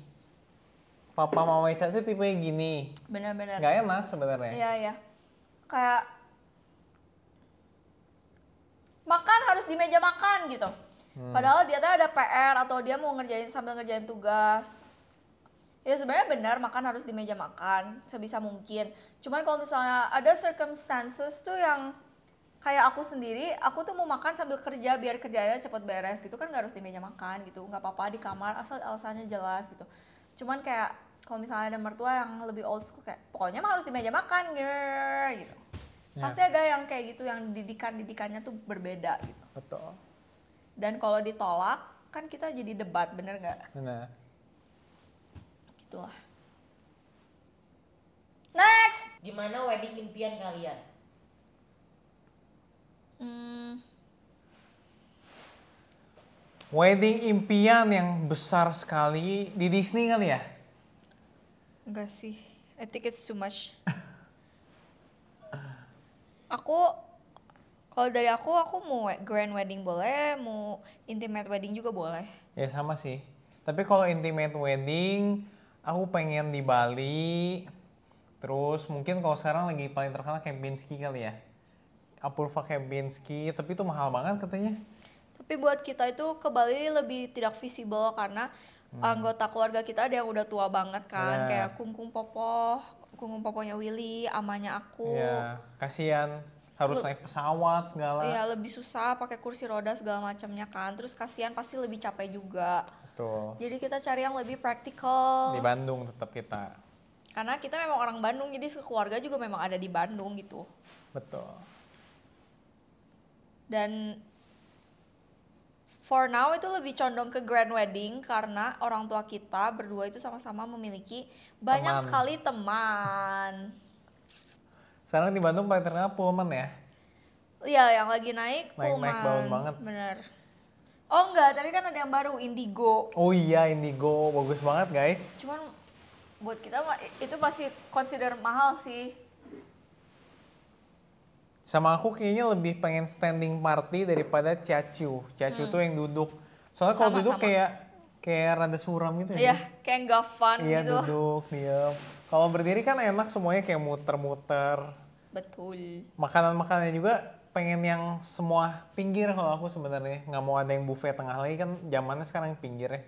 [SPEAKER 2] papa mau Ica sih yang gini.
[SPEAKER 1] Benar-benar. Gak enak
[SPEAKER 2] sebenarnya. Iya
[SPEAKER 1] iya. Kayak makan harus di meja makan gitu. Hmm. Padahal dia tuh ada PR atau dia mau ngerjain sambil ngerjain tugas. Ya sebenarnya benar makan harus di meja makan sebisa mungkin. Cuman kalau misalnya ada circumstances tuh yang kayak aku sendiri, aku tuh mau makan sambil kerja biar kerjanya cepet beres gitu kan nggak harus di meja makan gitu, nggak apa-apa di kamar asal alasannya jelas gitu. Cuman kayak kalau misalnya ada mertua yang lebih old school kayak pokoknya mah harus di meja makan girl gitu Ya. pasti ada yang kayak gitu yang didikan didikannya tuh berbeda gitu betul dan kalau ditolak kan kita jadi debat bener nggak bener gitulah next gimana wedding impian kalian hmm.
[SPEAKER 2] wedding impian yang besar sekali di Disney kali ya
[SPEAKER 1] Enggak sih. I think it's too much. [LAUGHS] aku kalau dari aku aku mau grand wedding boleh, mau intimate wedding juga boleh.
[SPEAKER 2] Ya sama sih. Tapi kalau intimate wedding aku pengen di Bali. Terus mungkin kalau sekarang lagi paling terkenal Kempinski kali ya. Apurva Kempinski, tapi itu mahal banget katanya.
[SPEAKER 1] Tapi buat kita itu ke Bali lebih tidak visible karena hmm. anggota keluarga kita ada yang udah tua banget kan yeah. kayak kungkung popoh kungkung popohnya Willy amanya aku yeah.
[SPEAKER 2] kasihan harus naik pesawat segala iya lebih
[SPEAKER 1] susah pakai kursi roda segala macamnya kan terus kasihan pasti lebih capek juga
[SPEAKER 2] Betul. jadi
[SPEAKER 1] kita cari yang lebih praktikal di
[SPEAKER 2] Bandung tetap kita
[SPEAKER 1] karena kita memang orang Bandung jadi keluarga juga memang ada di Bandung gitu betul dan for now itu lebih condong ke grand wedding karena orang tua kita berdua itu sama-sama memiliki banyak teman. sekali teman.
[SPEAKER 2] Sekarang di Bandung terkenal Pullman ya?
[SPEAKER 1] Iya, yang lagi naik, naik Pullman. Naik bangun banget. Bener. Oh enggak, tapi kan ada yang baru, Indigo.
[SPEAKER 2] Oh iya, Indigo. Bagus banget guys.
[SPEAKER 1] Cuman buat kita itu masih consider mahal sih
[SPEAKER 2] sama aku kayaknya lebih pengen standing party daripada caciu caciu hmm. tuh yang duduk soalnya kalau duduk sama. kayak kayak rada suram gitu ya iya
[SPEAKER 1] kayak nggak fun iya, gitu
[SPEAKER 2] duduk diam kalau berdiri kan enak semuanya kayak muter-muter betul makanan makanan juga pengen yang semua pinggir kalau aku sebenarnya nggak mau ada yang buffet tengah lagi kan zamannya sekarang pinggir ya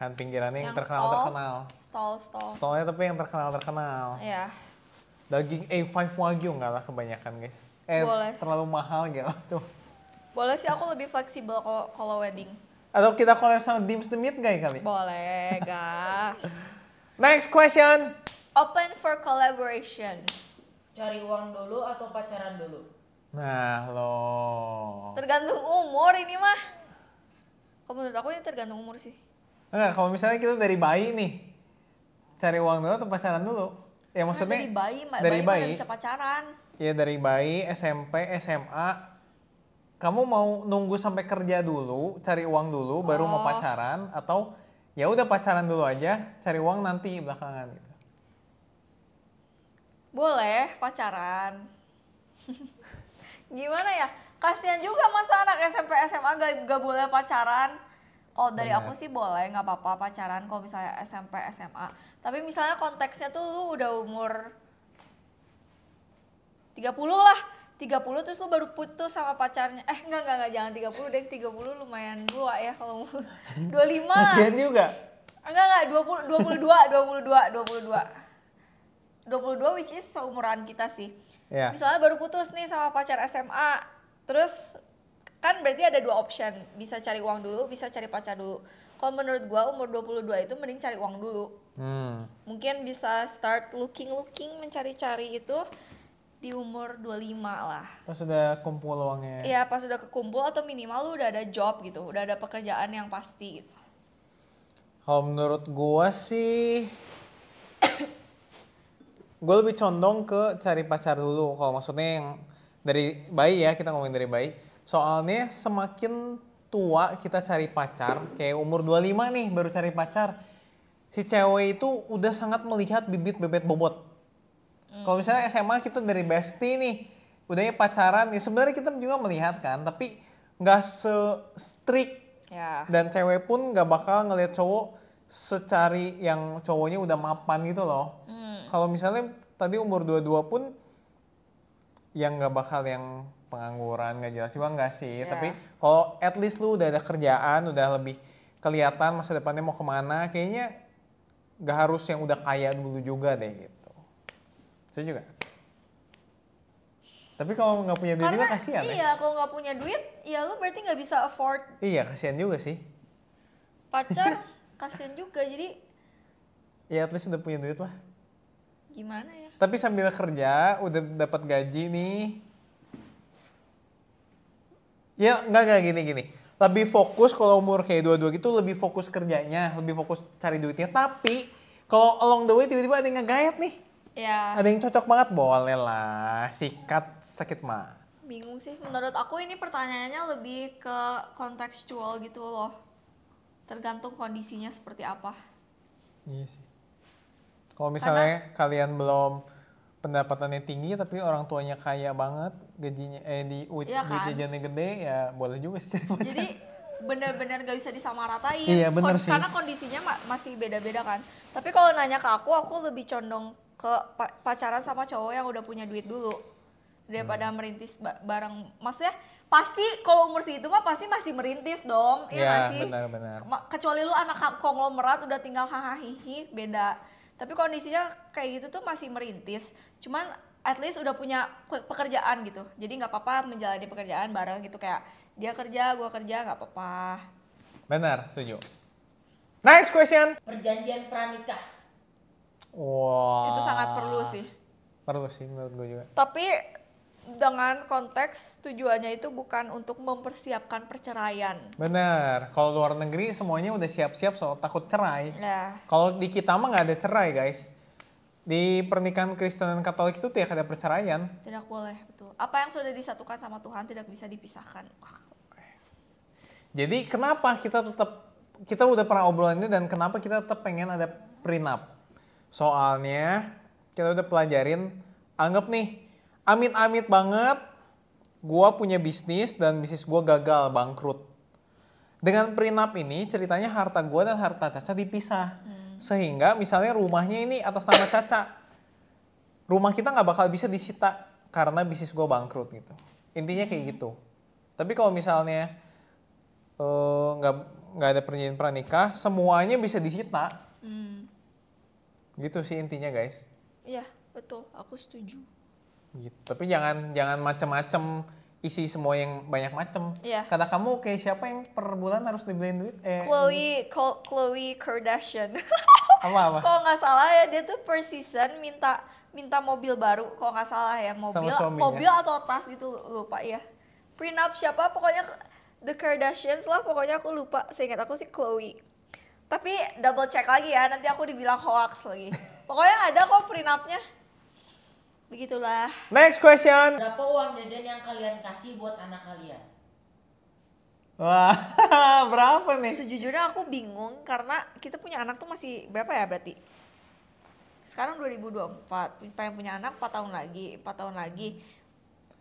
[SPEAKER 2] kan pinggirannya yang, yang terkenal stall, terkenal
[SPEAKER 1] stall stall
[SPEAKER 2] stallnya tapi yang terkenal terkenal iya yeah daging A5 Wagyu nggak lah kebanyakan guys. Eh, Boleh. terlalu mahal gitu. Tuh.
[SPEAKER 1] Boleh sih, aku lebih fleksibel kalau kalau wedding.
[SPEAKER 2] Atau kita kalau sama Dims The Meat guys ya, kali?
[SPEAKER 1] Boleh, gas.
[SPEAKER 2] [LAUGHS] Next question.
[SPEAKER 1] Open for collaboration. Cari uang dulu atau pacaran dulu?
[SPEAKER 2] Nah, lo.
[SPEAKER 1] Tergantung umur ini mah. Kalau menurut aku ini tergantung umur sih.
[SPEAKER 2] Enggak, kalau misalnya kita dari bayi nih. Cari uang dulu atau pacaran dulu? ya maksudnya dari
[SPEAKER 1] bayi dari bayi, bayi bisa pacaran
[SPEAKER 2] ya dari bayi SMP SMA kamu mau nunggu sampai kerja dulu cari uang dulu baru oh. mau pacaran atau ya udah pacaran dulu aja cari uang nanti belakangan gitu
[SPEAKER 1] boleh pacaran [LAUGHS] gimana ya kasihan juga masa anak SMP SMA gak, gak boleh pacaran kalau dari Bener. aku sih boleh, nggak apa-apa pacaran kalau misalnya SMP, SMA. Tapi misalnya konteksnya tuh lu udah umur 30 lah. 30 terus lu baru putus sama pacarnya. Eh enggak enggak enggak jangan 30 deh, 30 lumayan gua ya kalau 25. [LAUGHS] Kasihan juga. Enggak enggak 20 22 22 22. 22 which is seumuran kita sih. Yeah. Misalnya baru putus nih sama pacar SMA, terus kan berarti ada dua option bisa cari uang dulu bisa cari pacar dulu kalau menurut gua umur 22 itu mending cari uang dulu hmm. mungkin bisa start looking looking mencari-cari itu di umur 25 lah
[SPEAKER 2] pas sudah kumpul uangnya iya
[SPEAKER 1] pas sudah kekumpul atau minimal lu udah ada job gitu udah ada pekerjaan yang pasti gitu
[SPEAKER 2] kalau menurut gua sih [COUGHS] gue lebih condong ke cari pacar dulu kalau maksudnya yang dari bayi ya kita ngomongin dari bayi Soalnya semakin tua kita cari pacar, kayak umur 25 nih baru cari pacar, si cewek itu udah sangat melihat bibit bebet bobot. Hmm. Kalau misalnya SMA kita dari bestie nih, udahnya pacaran, ya sebenarnya kita juga melihat kan, tapi nggak se strict ya. dan cewek pun nggak bakal ngelihat cowok secari yang cowoknya udah mapan gitu loh. Hmm. Kalau misalnya tadi umur 22 pun yang nggak bakal yang pengangguran nggak jelas juga nggak sih yeah. tapi kalau at least lu udah ada kerjaan udah lebih kelihatan masa depannya mau kemana kayaknya nggak harus yang udah kaya dulu juga deh gitu saya juga tapi kalau nggak punya duit Karena, juga kasihan ya? iya,
[SPEAKER 1] kalau nggak punya duit, ya lu berarti nggak bisa afford.
[SPEAKER 2] Iya, kasihan juga sih.
[SPEAKER 1] Pacar, [LAUGHS] kasihan juga. Jadi
[SPEAKER 2] ya at least udah punya duit lah.
[SPEAKER 1] Gimana ya?
[SPEAKER 2] Tapi sambil kerja udah dapat gaji nih, Ya enggak, enggak, gini gini. Lebih fokus kalau umur kayak dua-dua gitu lebih fokus kerjanya, lebih fokus cari duitnya. Tapi kalau along the way tiba-tiba ada yang ngegayat
[SPEAKER 1] nih. Ya. Ada
[SPEAKER 2] yang cocok banget boleh lah. Sikat sakit mah.
[SPEAKER 1] Bingung sih. Menurut aku ini pertanyaannya lebih ke kontekstual gitu loh. Tergantung kondisinya seperti apa.
[SPEAKER 2] Iya sih. Kalau misalnya Karena, kalian belum pendapatannya tinggi tapi orang tuanya kaya banget, gajinya eh di UIT ya kan? gajinya gede ya boleh juga sih cari pacar. Jadi
[SPEAKER 1] benar-benar gak bisa disamaratain. Iya, bener Kon sih. Karena kondisinya ma masih beda-beda kan. Tapi kalau nanya ke aku, aku lebih condong ke pa pacaran sama cowok yang udah punya duit dulu daripada hmm. merintis ba barang maksudnya pasti kalau umur segitu mah pasti masih merintis dong ya, ya sih
[SPEAKER 2] benar-benar
[SPEAKER 1] kecuali lu anak konglomerat udah tinggal hahaha beda tapi kondisinya kayak gitu tuh masih merintis cuman at least udah punya pekerjaan gitu jadi nggak apa-apa menjalani pekerjaan bareng gitu kayak dia kerja gue kerja nggak apa-apa
[SPEAKER 2] benar setuju next question
[SPEAKER 1] perjanjian pranikah
[SPEAKER 2] wow itu sangat perlu sih perlu sih menurut gue juga
[SPEAKER 1] tapi dengan konteks tujuannya itu bukan untuk mempersiapkan perceraian.
[SPEAKER 2] Bener. Kalau luar negeri semuanya udah siap-siap soal takut cerai. Nah. Kalau di kita mah nggak ada cerai guys di pernikahan Kristen dan Katolik itu tidak ada perceraian.
[SPEAKER 1] Tidak boleh, betul. Apa yang sudah disatukan sama Tuhan tidak bisa dipisahkan.
[SPEAKER 2] Jadi kenapa kita tetap kita udah pernah obrolan ini dan kenapa kita tetap pengen ada prenup? Soalnya kita udah pelajarin anggap nih amit-amit banget gue punya bisnis dan bisnis gue gagal bangkrut. Dengan prenup ini ceritanya harta gue dan harta Caca dipisah. Hmm sehingga misalnya rumahnya ini atas nama Caca. Rumah kita nggak bakal bisa disita karena bisnis gue bangkrut gitu. Intinya kayak hmm. gitu. Tapi kalau misalnya eh, nggak uh, nggak ada perjanjian pernikah, semuanya bisa disita. Hmm. Gitu sih intinya guys.
[SPEAKER 1] Iya betul, aku setuju.
[SPEAKER 2] Gitu. Tapi jangan jangan macem-macem isi semua yang banyak macem. Yeah. Kata kamu kayak siapa yang per bulan harus dibeliin duit? Eh, Chloe,
[SPEAKER 1] Chloe Kardashian. [LAUGHS] apa apa? Kalau nggak salah ya dia tuh per season minta minta mobil baru. Kalau nggak salah ya mobil, mobil atau tas gitu lupa ya. Prenup siapa? Pokoknya The Kardashians lah. Pokoknya aku lupa. Seingat aku sih Chloe. Tapi double check lagi ya. Nanti aku dibilang hoax lagi. [LAUGHS] Pokoknya ada kok prenupnya. Begitulah.
[SPEAKER 2] Next question. Berapa
[SPEAKER 1] uang jajan yang kalian kasih buat anak kalian? Wah, [LAUGHS] berapa nih? Sejujurnya aku bingung karena kita punya anak tuh masih berapa ya berarti? Sekarang 2024, pengen punya anak 4 tahun lagi, 4 tahun lagi.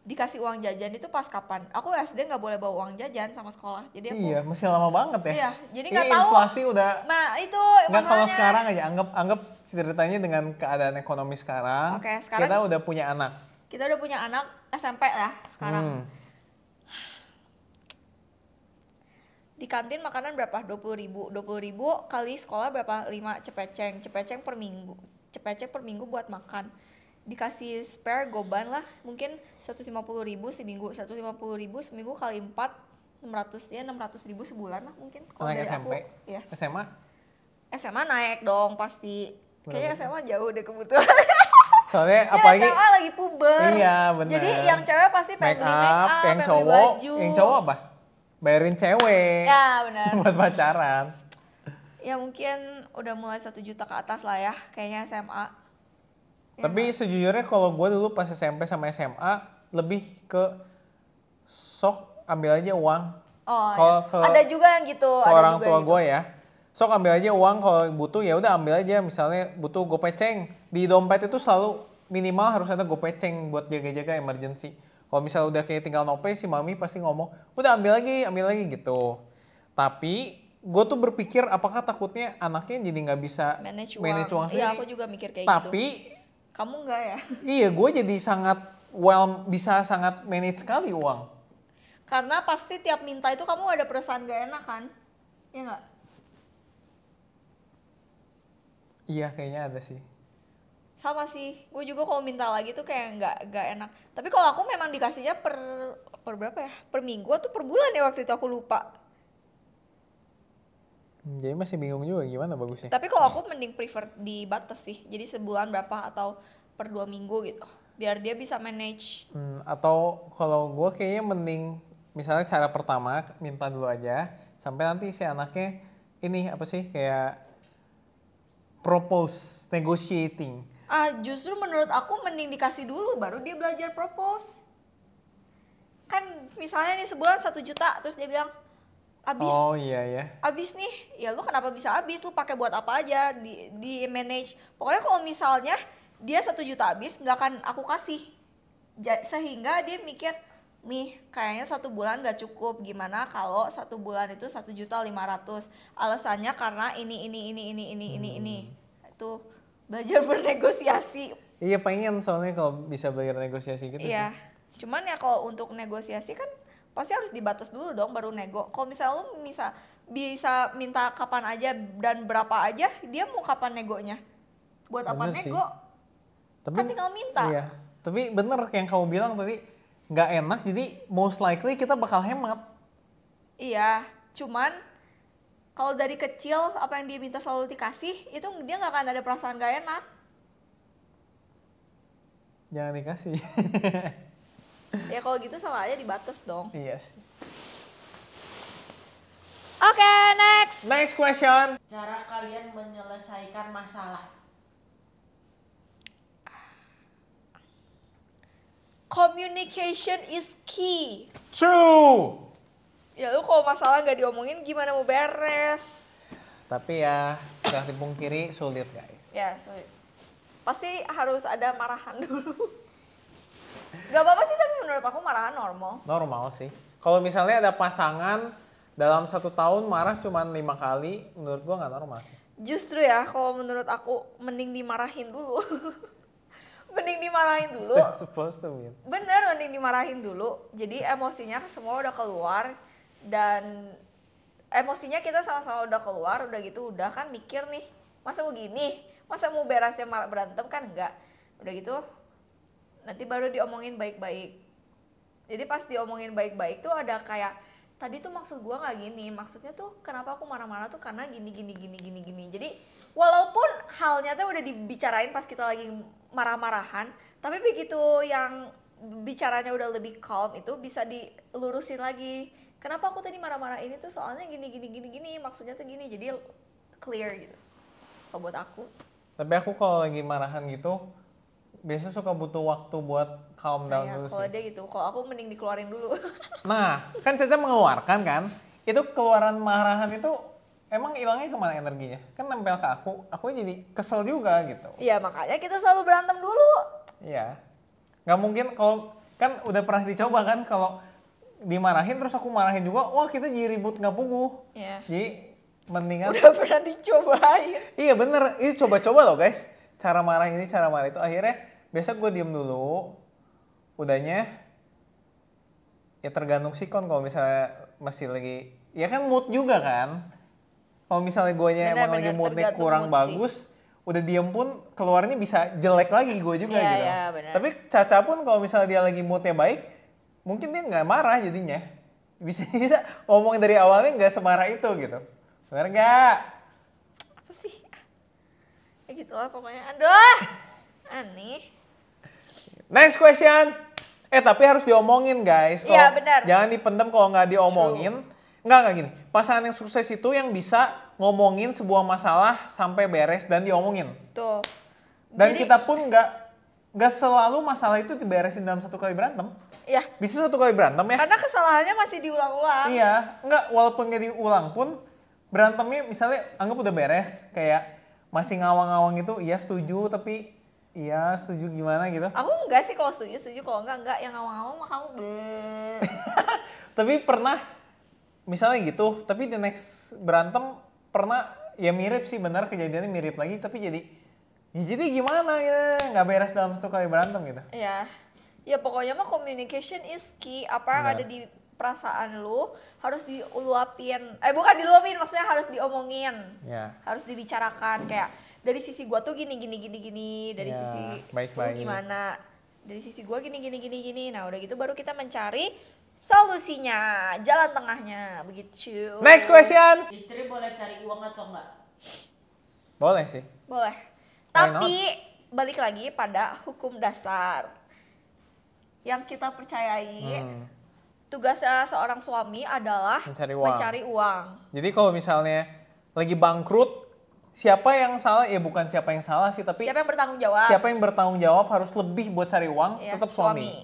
[SPEAKER 1] Dikasih uang jajan itu pas kapan? Aku SD nggak boleh bawa uang jajan sama sekolah. Jadi aku Iya, masih lama banget ya. Iya, jadi nggak tahu. inflasi udah. Nah, itu Nggak kalau sekarang aja
[SPEAKER 2] anggap anggap ceritanya dengan keadaan ekonomi sekarang. Oke, okay, sekarang kita udah punya anak.
[SPEAKER 1] Kita udah punya anak SMP lah ya, sekarang. Hmm. Di kantin makanan berapa? Dua puluh ribu. Dua puluh ribu kali sekolah berapa? Lima cepeceng. Cepeceng per minggu. Cepeceng per minggu buat makan. Dikasih spare goban lah. Mungkin satu lima puluh ribu seminggu. satu lima puluh ribu seminggu kali empat. enam 600 ya ratus ribu sebulan lah mungkin kalau SMP. aku ya. SMA SMA naik dong pasti Kayaknya SMA jauh deh kebutuhan. [LAUGHS]
[SPEAKER 2] Soalnya ya, apalagi SMA
[SPEAKER 1] lagi puber. Iya, benar. Jadi yang cewek pasti pengen make up, make up yang cowok, baju. yang cowok apa?
[SPEAKER 2] Bayarin cewek. Ya, benar. [LAUGHS] Buat pacaran.
[SPEAKER 1] Ya mungkin udah mulai satu juta ke atas lah ya, kayaknya SMA.
[SPEAKER 2] Ya, Tapi kan? sejujurnya kalau gue dulu pas SMP sama SMA lebih ke sok ambil aja uang. Oh, iya. ke, ada
[SPEAKER 1] juga yang gitu. ada orang juga tua gitu. gue
[SPEAKER 2] ya sok ambil aja uang kalau butuh ya udah ambil aja misalnya butuh gopeceng di dompet itu selalu minimal harus ada gopeceng buat jaga-jaga emergency kalau misal udah kayak tinggal nope si mami pasti ngomong udah ambil lagi ambil lagi gitu tapi gue tuh berpikir apakah takutnya anaknya jadi nggak bisa manage uang, manage uang Iya aku
[SPEAKER 1] juga mikir kayak tapi, gitu. Tapi kamu nggak ya?
[SPEAKER 2] [LAUGHS] Iya gue jadi sangat well bisa sangat manage sekali uang.
[SPEAKER 1] Karena pasti tiap minta itu kamu ada perasaan gak enak kan? ya nggak?
[SPEAKER 2] Iya kayaknya ada sih.
[SPEAKER 1] Sama sih, gue juga kalau minta lagi tuh kayak nggak nggak enak. Tapi kalau aku memang dikasihnya per per berapa ya? Per minggu atau per bulan ya waktu itu aku lupa.
[SPEAKER 2] Jadi masih bingung juga gimana bagusnya. Tapi
[SPEAKER 1] kalau aku mending prefer di batas sih. Jadi sebulan berapa atau per dua minggu gitu. Biar dia bisa manage.
[SPEAKER 2] Hmm, atau kalau gue kayaknya mending misalnya cara pertama minta dulu aja. Sampai nanti si anaknya ini apa sih kayak propose, negotiating?
[SPEAKER 1] Ah, justru menurut aku mending dikasih dulu baru dia belajar propose. Kan misalnya nih sebulan satu juta terus dia bilang abis. Oh iya ya. Abis nih, ya lu kenapa bisa abis? Lu pakai buat apa aja? Di di manage. Pokoknya kalau misalnya dia satu juta abis nggak akan aku kasih. Sehingga dia mikir, Mih, kayaknya satu bulan gak cukup. Gimana kalau satu bulan itu satu juta lima ratus? Alasannya karena ini, ini, ini, ini, ini, hmm. ini, ini. Hmm. Itu belajar bernegosiasi.
[SPEAKER 2] Iya pengen soalnya kalau bisa belajar negosiasi gitu. Iya,
[SPEAKER 1] sih. cuman ya kalau untuk negosiasi kan pasti harus dibatas dulu dong baru nego. Kalau misalnya lu bisa bisa minta kapan aja dan berapa aja, dia mau kapan negonya? Buat Bener apa sih. nego?
[SPEAKER 2] Tapi, kan tinggal minta. Iya. Tapi bener yang kamu bilang tadi, nggak enak jadi most likely kita bakal hemat
[SPEAKER 1] iya cuman kalau dari kecil apa yang dia minta selalu dikasih itu dia nggak akan ada perasaan gak enak
[SPEAKER 2] jangan dikasih
[SPEAKER 1] [LAUGHS] ya kalau gitu sama aja dibatas dong iya yes. Oke, okay, next. Next question. Cara kalian menyelesaikan masalah. communication is key.
[SPEAKER 2] True.
[SPEAKER 1] Ya lu kalau masalah nggak diomongin gimana mau beres?
[SPEAKER 2] Tapi ya jangan dipungkiri sulit guys.
[SPEAKER 1] Ya sulit. Pasti harus ada marahan [LAUGHS] dulu. Gak apa-apa sih tapi menurut aku marahan normal.
[SPEAKER 2] Normal sih. Kalau misalnya ada pasangan dalam satu tahun marah cuma lima kali, menurut gua nggak normal.
[SPEAKER 1] Justru ya kalau menurut aku mending dimarahin dulu. [LAUGHS] mending dimarahin dulu. [LAUGHS] Bener, mending dimarahin dulu. Jadi emosinya semua udah keluar dan emosinya kita sama-sama udah keluar, udah gitu udah kan mikir nih, masa begini, masa mau berasnya berantem kan enggak. Udah gitu nanti baru diomongin baik-baik. Jadi pas diomongin baik-baik tuh ada kayak tadi tuh maksud gue nggak gini maksudnya tuh kenapa aku marah-marah tuh karena gini gini gini gini gini jadi walaupun halnya tuh udah dibicarain pas kita lagi marah-marahan tapi begitu yang bicaranya udah lebih calm itu bisa dilurusin lagi kenapa aku tadi marah-marah ini tuh soalnya gini gini gini gini maksudnya tuh gini jadi clear gitu kalau buat aku
[SPEAKER 2] tapi aku kalau lagi marahan gitu biasanya suka butuh waktu buat calm down nah, ya, Kalau
[SPEAKER 1] dia gitu, kalau aku mending dikeluarin dulu.
[SPEAKER 2] [LAUGHS] nah, kan Caca mengeluarkan kan? Itu keluaran marahan itu emang hilangnya kemana energinya? Kan nempel ke aku, aku jadi kesel juga gitu.
[SPEAKER 1] Iya makanya kita selalu berantem dulu.
[SPEAKER 2] Iya. Nggak mungkin kalau, kan udah pernah dicoba kan kalau dimarahin terus aku marahin juga, wah kita jadi ribut nggak puguh. Iya. Jadi mendingan. Udah pernah
[SPEAKER 1] dicobain.
[SPEAKER 2] iya bener, ini coba-coba loh guys. Cara marah ini, cara marah itu akhirnya biasa gue diem dulu udahnya ya tergantung sih kon. kalau misalnya masih lagi ya kan mood juga kan kalau misalnya gue emang bener, lagi moodnya kurang mood bagus sih. udah diem pun keluarnya bisa jelek lagi gue juga yeah, gitu yeah, iya, tapi Caca pun kalau misalnya dia lagi moodnya baik mungkin dia nggak marah jadinya bisa [LAUGHS] bisa ngomong dari awalnya nggak semarah itu gitu benar nggak
[SPEAKER 1] apa sih ya gitu lah pokoknya aduh aneh
[SPEAKER 2] Next question. Eh tapi harus diomongin guys. Iya benar. Jangan dipendem kalau nggak diomongin. Nggak nggak gini. Pasangan yang sukses itu yang bisa ngomongin sebuah masalah sampai beres dan diomongin.
[SPEAKER 1] Tuh. Dan Jadi, kita
[SPEAKER 2] pun nggak nggak selalu masalah itu diberesin dalam satu kali berantem. Iya. Bisa satu kali berantem ya. Karena
[SPEAKER 1] kesalahannya masih diulang-ulang. Iya.
[SPEAKER 2] Nggak walaupun nggak diulang pun berantemnya misalnya anggap udah beres kayak masih ngawang-ngawang itu iya setuju tapi Iya, setuju gimana gitu? Aku
[SPEAKER 1] enggak sih kalau setuju, setuju kalau enggak enggak yang ngawang-ngawang mah kamu [LAUGHS]
[SPEAKER 2] Tapi pernah misalnya gitu, tapi the next berantem pernah ya mirip sih benar kejadiannya mirip lagi tapi jadi ya jadi gimana ya nggak beres dalam satu kali berantem gitu.
[SPEAKER 1] Iya. Ya pokoknya mah communication is key. Apa yang ada di perasaan lu harus diluapin eh bukan diluapin maksudnya harus diomongin yeah. harus dibicarakan kayak dari sisi gua tuh gini gini gini gini dari yeah. sisi
[SPEAKER 2] baik, baik. gimana
[SPEAKER 1] dari sisi gua gini gini gini gini nah udah gitu baru kita mencari solusinya jalan tengahnya begitu next question istri boleh cari uang atau enggak boleh sih boleh tapi balik lagi pada hukum dasar yang kita percayai hmm tugas eh, seorang suami adalah
[SPEAKER 2] mencari uang. mencari uang. Jadi kalau misalnya lagi bangkrut, siapa yang salah? Ya bukan siapa yang salah sih, tapi siapa yang
[SPEAKER 1] bertanggung jawab? Siapa yang
[SPEAKER 2] bertanggung jawab harus lebih buat cari uang, ya, tetap suami. suami.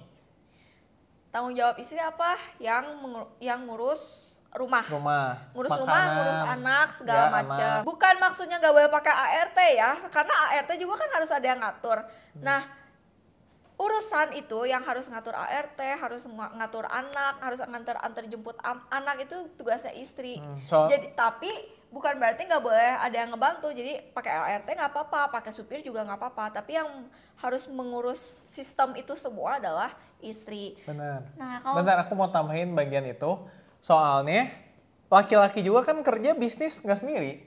[SPEAKER 1] Tanggung jawab istri apa? Yang yang ngurus rumah.
[SPEAKER 2] Rumah. Ngurus Makanan, rumah, ngurus anak segala ya, macam.
[SPEAKER 1] Bukan maksudnya nggak boleh pakai ART ya, karena ART juga kan harus ada yang ngatur. Hmm. Nah, urusan itu yang harus ngatur ART, harus ngatur anak, harus nganter antar jemput anak itu tugasnya istri. Hmm. So, Jadi tapi bukan berarti nggak boleh ada yang ngebantu jadi pakai ART nggak apa-apa pakai supir juga nggak apa-apa tapi yang harus mengurus sistem itu semua adalah istri benar nah kalau bentar aku
[SPEAKER 2] mau tambahin bagian itu soalnya laki-laki juga kan kerja bisnis nggak sendiri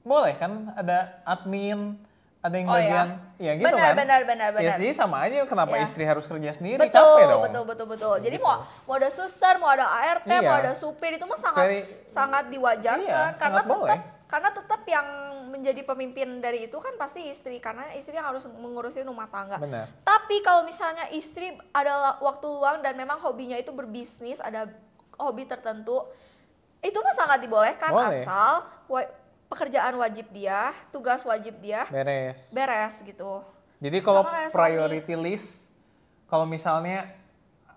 [SPEAKER 2] boleh kan ada admin ada yang oh, ya? bagian ya, ya gitu benar, kan benar benar ya benar ya jadi sama aja kenapa ya. istri harus kerja sendiri betul, capek dong betul
[SPEAKER 1] betul betul ya jadi gitu. mau mau ada suster mau ada ART iya. mau ada supir itu mah sangat Very, sangat diwajarkan iya, karena sangat tetap boleh. karena tetap yang menjadi pemimpin dari itu kan pasti istri karena istri yang harus mengurusi rumah tangga benar. tapi kalau misalnya istri ada waktu luang dan memang hobinya itu berbisnis ada hobi tertentu itu mah sangat dibolehkan boleh. asal pekerjaan wajib dia, tugas wajib dia
[SPEAKER 2] beres.
[SPEAKER 1] Beres gitu.
[SPEAKER 2] Jadi kalau priority list kalau misalnya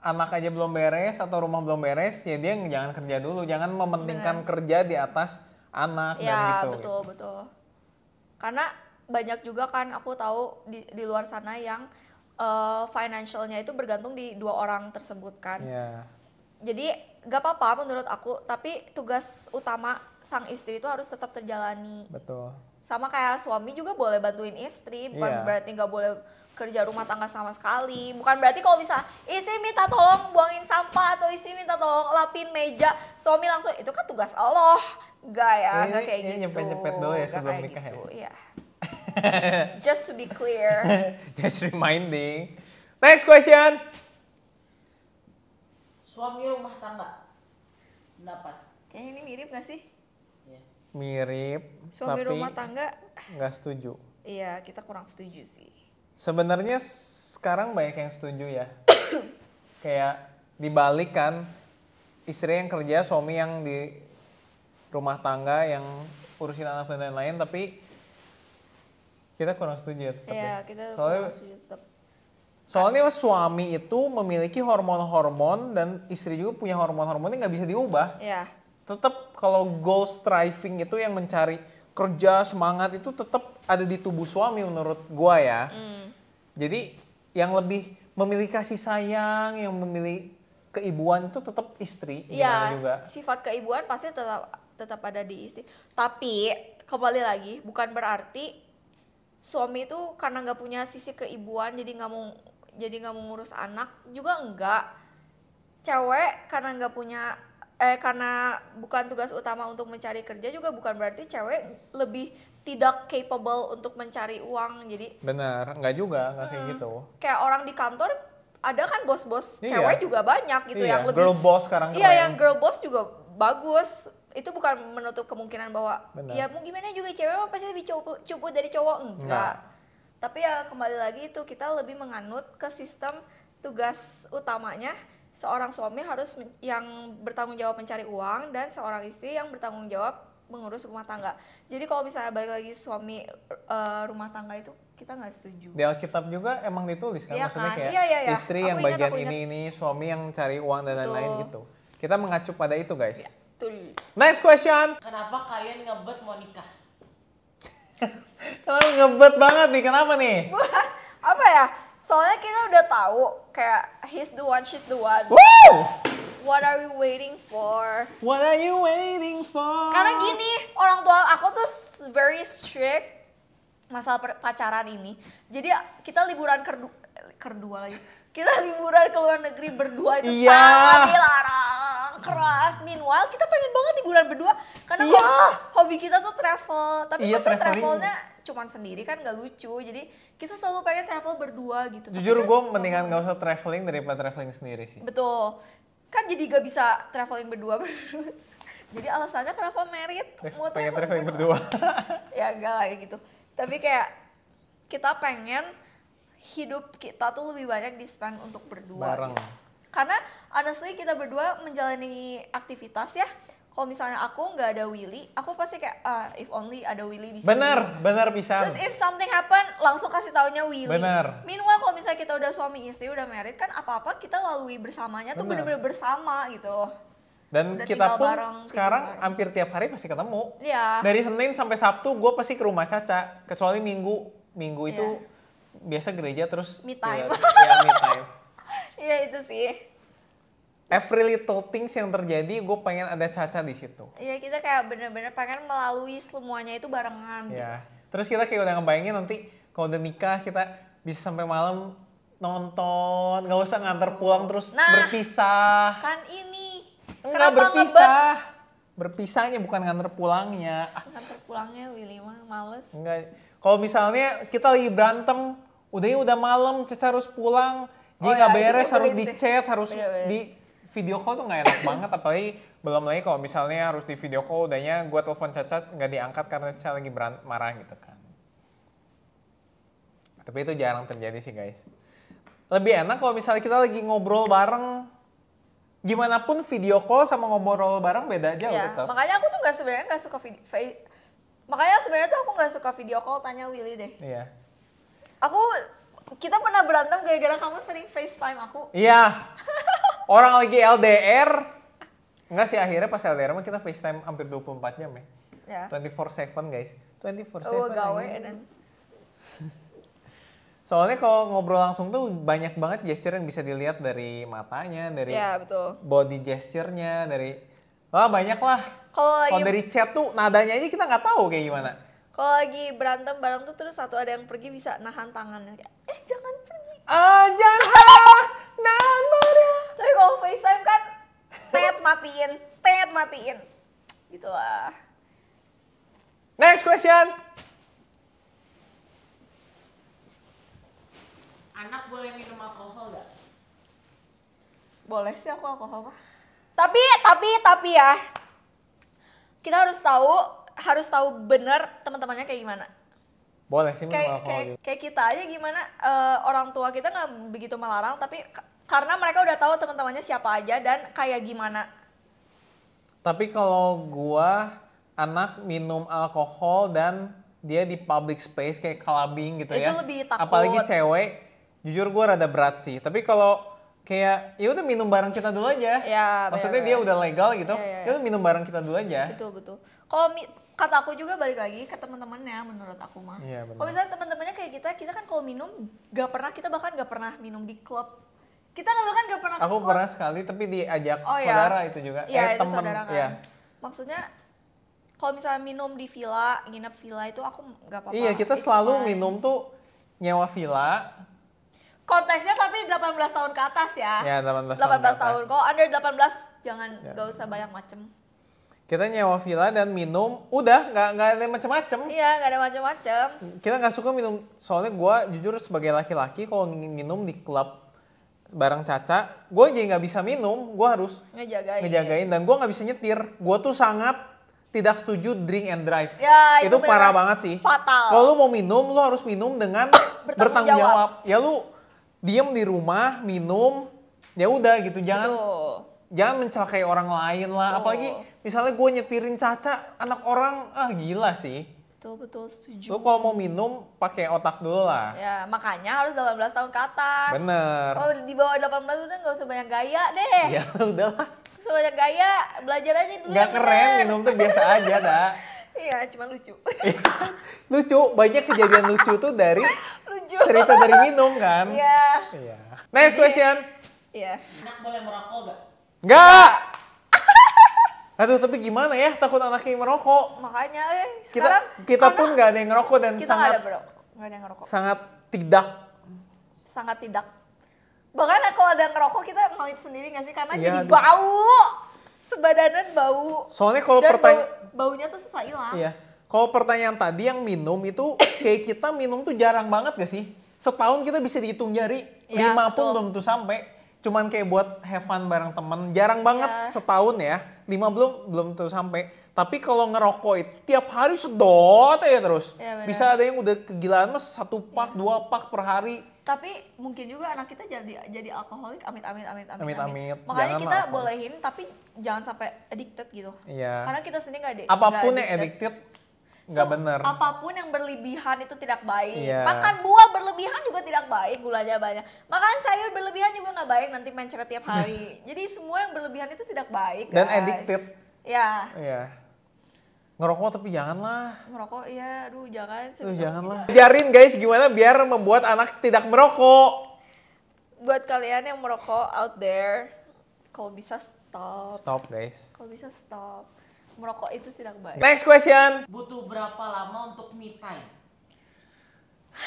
[SPEAKER 2] anak aja belum beres atau rumah belum beres, ya dia jangan kerja dulu, jangan mementingkan Bener. kerja di atas anak ya, dan gitu. Ya, betul,
[SPEAKER 1] betul. Karena banyak juga kan aku tahu di, di luar sana yang uh, financialnya itu bergantung di dua orang tersebut kan. Ya. Jadi gak apa-apa menurut aku, tapi tugas utama sang istri itu harus tetap terjalani. Betul. Sama kayak suami juga boleh bantuin istri, bukan yeah. berarti nggak boleh kerja rumah tangga sama sekali. Bukan berarti kalau bisa istri minta tolong buangin sampah atau istri minta tolong lapin meja, suami langsung itu kan tugas Allah. Enggak ya, enggak kayak ini gitu.
[SPEAKER 2] nyepet-nyepet ya sebelum nikah ya? gitu. ya.
[SPEAKER 1] Yeah. [LAUGHS] Just to be clear.
[SPEAKER 2] [LAUGHS] Just reminding. Next question.
[SPEAKER 1] Suami rumah tangga. dapat. Kayaknya ini mirip gak sih?
[SPEAKER 2] mirip suami tapi rumah tangga nggak setuju
[SPEAKER 1] iya kita kurang setuju sih
[SPEAKER 2] sebenarnya sekarang banyak yang setuju ya [COUGHS] kayak dibalik kan istri yang kerja suami yang di rumah tangga yang urusin anak dan lain-lain tapi kita kurang setuju tetap ya, iya,
[SPEAKER 1] ya. kita soalnya, kurang setuju tetap
[SPEAKER 2] soalnya kan. suami itu memiliki hormon-hormon dan istri juga punya hormon-hormonnya nggak bisa diubah ya tetap kalau goal striving itu yang mencari kerja semangat itu tetap ada di tubuh suami menurut gua ya. Mm. Jadi yang lebih memiliki kasih sayang, yang memilih keibuan itu tetap istri ya, juga.
[SPEAKER 1] Sifat keibuan pasti tetap tetap ada di istri. Tapi kembali lagi bukan berarti suami itu karena nggak punya sisi keibuan jadi nggak mau jadi nggak mengurus anak juga enggak. Cewek karena nggak punya eh karena bukan tugas utama untuk mencari kerja juga bukan berarti cewek lebih tidak capable untuk mencari uang jadi
[SPEAKER 2] benar nggak juga nggak hmm, kayak gitu
[SPEAKER 1] kayak orang di kantor ada kan bos-bos iya. cewek juga banyak gitu iya, yang lebih girl boss sekarang iya yang girl boss juga bagus itu bukan menutup kemungkinan bahwa benar. ya mau gimana juga cewek pasti lebih cupu, cupu dari cowok enggak nah. tapi ya kembali lagi itu kita lebih menganut ke sistem tugas utamanya seorang suami harus yang bertanggung jawab mencari uang dan seorang istri yang bertanggung jawab mengurus rumah tangga. Jadi kalau misalnya balik lagi suami uh, rumah tangga itu kita nggak setuju. Di
[SPEAKER 2] Alkitab juga emang ditulis kan ya, maksudnya kan? kayak ya, ya, ya. istri aku yang ingat, bagian ini ini, suami yang cari uang dan lain-lain gitu. Kita mengacu pada itu guys. Ya, betul. Next question. Kenapa kalian ngebet mau nikah? [LAUGHS] Kalian ngebet banget nih? Kenapa nih?
[SPEAKER 1] apa ya? Soalnya kita udah tahu kayak he's the one, she's the one. Woo! What are we waiting for?
[SPEAKER 2] What are you waiting for? Karena gini,
[SPEAKER 1] orang tua aku tuh very strict masalah pacaran ini. Jadi kita liburan kerdu, kedua lagi. Kita liburan ke luar negeri berdua itu yeah. sangat dilarang keras. Meanwhile kita pengen banget liburan berdua karena yeah. hobi, hobi kita tuh travel. Tapi yeah, masa travelnya cuman sendiri kan gak lucu jadi kita selalu pengen travel berdua gitu jujur gue kan, mendingan gak
[SPEAKER 2] usah traveling daripada traveling sendiri sih
[SPEAKER 1] betul kan jadi gak bisa traveling [LAUGHS] berdua jadi alasannya kenapa merit eh, mau
[SPEAKER 2] pengen traveling berdua
[SPEAKER 1] [LAUGHS] ya enggak lah gitu tapi kayak kita pengen hidup kita tuh lebih banyak di spend untuk berdua bareng gitu. karena honestly kita berdua menjalani aktivitas ya kalau misalnya aku nggak ada Willy, aku pasti kayak ah if only ada Willy di sini. Bener,
[SPEAKER 2] bener bisa. Terus
[SPEAKER 1] if something happen, langsung kasih taunya Willy. Bener. Meanwhile kalau misalnya kita udah suami istri, udah married kan apa-apa kita lalui bersamanya tuh bener-bener bersama gitu.
[SPEAKER 2] Dan udah kita pun bareng, sekarang bareng. hampir tiap hari pasti ketemu.
[SPEAKER 1] Iya. Dari
[SPEAKER 2] Senin sampai Sabtu gue pasti ke rumah Caca, kecuali Minggu. Minggu iya. itu ya. biasa gereja terus me ya, time. Iya, ya me
[SPEAKER 1] [LAUGHS] Iya itu sih
[SPEAKER 2] every little things yang terjadi gue pengen ada Caca di situ.
[SPEAKER 1] Iya kita kayak bener-bener pengen melalui semuanya itu barengan. Iya.
[SPEAKER 2] Gitu. Terus kita kayak udah ngebayangin nanti kalau udah nikah kita bisa sampai malam nonton, nggak usah nganter pulang terus nah, berpisah.
[SPEAKER 1] Kan ini. Nggak berpisah.
[SPEAKER 2] Ngebet? Berpisahnya bukan nganter pulangnya.
[SPEAKER 1] Nganter pulangnya Willy mah males.
[SPEAKER 2] Enggak. Kalau misalnya kita lagi berantem, udahnya udah malam, Caca harus pulang. oh nggak ya, beres harus dicet, harus bener -bener. di video call tuh nggak enak banget apalagi belum lagi kalau misalnya harus di video call udahnya gue telepon Caca nggak diangkat karena saya lagi berant marah gitu kan tapi itu jarang terjadi sih guys lebih enak kalau misalnya kita lagi ngobrol bareng gimana pun video call sama ngobrol bareng beda aja ya, tetap.
[SPEAKER 1] makanya aku tuh nggak sebenarnya nggak suka video makanya sebenarnya tuh aku nggak suka video call tanya Willy deh iya aku kita pernah berantem gara-gara kamu sering FaceTime aku
[SPEAKER 2] iya [LAUGHS] Orang lagi LDR. Enggak sih akhirnya pas LDR mah kita FaceTime hampir 24 jam ya. Ya. 24/7 guys. 24/7. Oh, gawe [LAUGHS] Soalnya kalau ngobrol langsung tuh banyak banget gesture yang bisa dilihat dari matanya, dari ya, betul. body gesture-nya, dari wah banyak lah.
[SPEAKER 1] Kalau dari
[SPEAKER 2] chat tuh nadanya aja kita nggak tahu kayak gimana.
[SPEAKER 1] Kalau lagi berantem bareng tuh terus satu ada yang pergi bisa nahan tangannya kayak, eh jangan pergi. Ah jangan kalau FaceTime kan tet matiin, tet matiin. Gitulah. Next question. Anak boleh minum alkohol gak? Boleh sih aku alkohol mah. Tapi, tapi, tapi ya. Kita harus tahu, harus tahu benar teman-temannya kayak gimana.
[SPEAKER 2] Boleh sih minum kayak, alkohol. Kayak, gitu.
[SPEAKER 1] kayak kita aja gimana, uh, orang tua kita nggak begitu melarang, tapi karena mereka udah tahu teman-temannya siapa aja dan kayak gimana.
[SPEAKER 2] Tapi kalau gua anak minum alkohol dan dia di public space kayak clubbing gitu itu ya. Itu lebih takut. Apalagi cewek, jujur gua rada berat sih. Tapi kalau kayak ya udah minum bareng kita dulu aja. Ya, Maksudnya bener. dia udah legal gitu. Iya, iya, ya, ya, ya. minum bareng kita dulu aja. Betul
[SPEAKER 1] betul. Kalau kata aku juga balik lagi ke teman-temannya menurut aku mah. Iya, kalau misalnya teman-temannya kayak kita, kita kan kalau minum gak pernah kita bahkan gak pernah minum di klub kita nggak kan nggak pernah. Aku pernah
[SPEAKER 2] sekali tapi diajak oh, iya. saudara itu juga. ya eh, itu temen. saudara kan. Ya.
[SPEAKER 1] Maksudnya kalau misalnya minum di villa, nginep villa itu aku nggak apa-apa. Iya, kita It's selalu fine.
[SPEAKER 2] minum tuh nyewa villa.
[SPEAKER 1] Konteksnya tapi 18 tahun ke atas ya. Ya, 18, 18 tahun. 18 tahun. Kalau under 18 jangan iya. nggak ya. usah banyak macem.
[SPEAKER 2] Kita nyewa villa dan minum, udah nggak nggak ada
[SPEAKER 1] macam-macam. Iya, nggak ada macam-macam.
[SPEAKER 2] Kita nggak suka minum, soalnya gue jujur sebagai laki-laki kalau minum di klub barang Caca, gue jadi nggak bisa minum, gue harus
[SPEAKER 1] ngejagain. ngejagain
[SPEAKER 2] dan gue nggak bisa nyetir. Gue tuh sangat tidak setuju drink and drive. Ya, itu, itu parah banget sih. Fatal. Kalau lu mau minum, lu harus minum dengan [COUGHS] bertanggung, bertanggung jawab. jawab. Ya lu diem di rumah, minum, ya udah gitu. Jangan Betul. jangan mencelakai orang lain lah. Betul. Apalagi misalnya gue nyetirin Caca, anak orang ah gila sih
[SPEAKER 1] Betul-betul setuju. Lu kalau mau
[SPEAKER 2] minum pakai otak dulu lah.
[SPEAKER 1] Ya, makanya harus 18 tahun ke atas. Bener. Oh, di bawah 18 udah nggak usah banyak gaya deh. Ya [LAUGHS] udahlah. Gak usah banyak gaya, belajar aja dulu. Gak keren, bener.
[SPEAKER 2] minum tuh biasa aja, [LAUGHS] dah.
[SPEAKER 1] Iya, cuma lucu. Iya.
[SPEAKER 2] lucu, banyak kejadian lucu tuh dari [LAUGHS] lucu. cerita dari minum kan. Iya. Yeah. Next question.
[SPEAKER 1] Iya. Yeah. Anak boleh merokok gak?
[SPEAKER 2] Enggak. Aduh, tapi gimana ya takut anaknya merokok.
[SPEAKER 1] Makanya, eh, sekarang kita, kita
[SPEAKER 2] pun nggak ada yang ngerokok dan kita sangat gak ada, bro. Gak ada yang ngerokok. Sangat tidak.
[SPEAKER 1] Sangat tidak. Bahkan kalau ada yang ngerokok kita ngelit sendiri nggak sih karena ya, jadi aduh. bau. Sebadanan bau.
[SPEAKER 2] Soalnya kalau pertanyaan
[SPEAKER 1] bau, baunya tuh susah hilang. Iya.
[SPEAKER 2] Kalau pertanyaan tadi yang minum itu [COUGHS] kayak kita minum tuh jarang banget gak sih? Setahun kita bisa dihitung jari, ya, lima betul. pun belum tuh sampai cuman kayak buat have fun bareng temen jarang banget yeah. setahun ya lima belum belum terus sampai tapi kalau ngerokok itu tiap hari sedot aja terus yeah, iya, bisa ada yang udah kegilaan mas satu iya. pak yeah. dua pak per hari
[SPEAKER 1] tapi mungkin juga anak kita jadi jadi alkoholik amit amit amit amit amit, amit. amit. makanya jangan kita bolehin tapi jangan sampai addicted gitu yeah. karena kita sendiri nggak apapun gak yang addicted nggak so, bener. Apapun yang berlebihan itu tidak baik. Yeah. Makan buah berlebihan juga tidak baik, gulanya banyak. Makan sayur berlebihan juga nggak baik, nanti mencret tiap [LAUGHS] hari. Jadi semua yang berlebihan itu tidak baik. Dan addicted. Ya.
[SPEAKER 2] Ngerokok tapi janganlah.
[SPEAKER 1] Ngerokok iya, aduh jangan. Aduh, janganlah. Ajarin
[SPEAKER 2] guys gimana biar membuat anak tidak
[SPEAKER 1] merokok. Buat kalian yang merokok out there, kalau bisa stop. Stop guys. Kalau bisa stop merokok itu tidak baik. Next question. Butuh berapa lama untuk me time? [LAUGHS]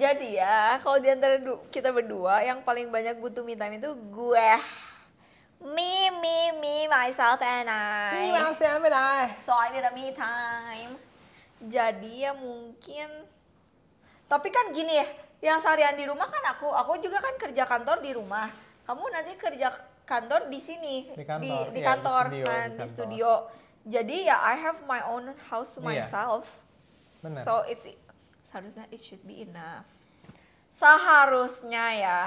[SPEAKER 1] Jadi ya, kalau di antara kita berdua yang paling banyak butuh me time itu gue. Me, me, me, myself and I. Me, myself and I. So I need a me time. Jadi ya mungkin. Tapi kan gini ya, yang seharian di rumah kan aku, aku juga kan kerja kantor di rumah. Kamu nanti kerja kantor di sini di kantor, iya, kan, di, di kantor di studio, kan di, kantor. di studio. Jadi ya I have my own house iya. myself. Yeah. So it's seharusnya it should be enough. Seharusnya ya.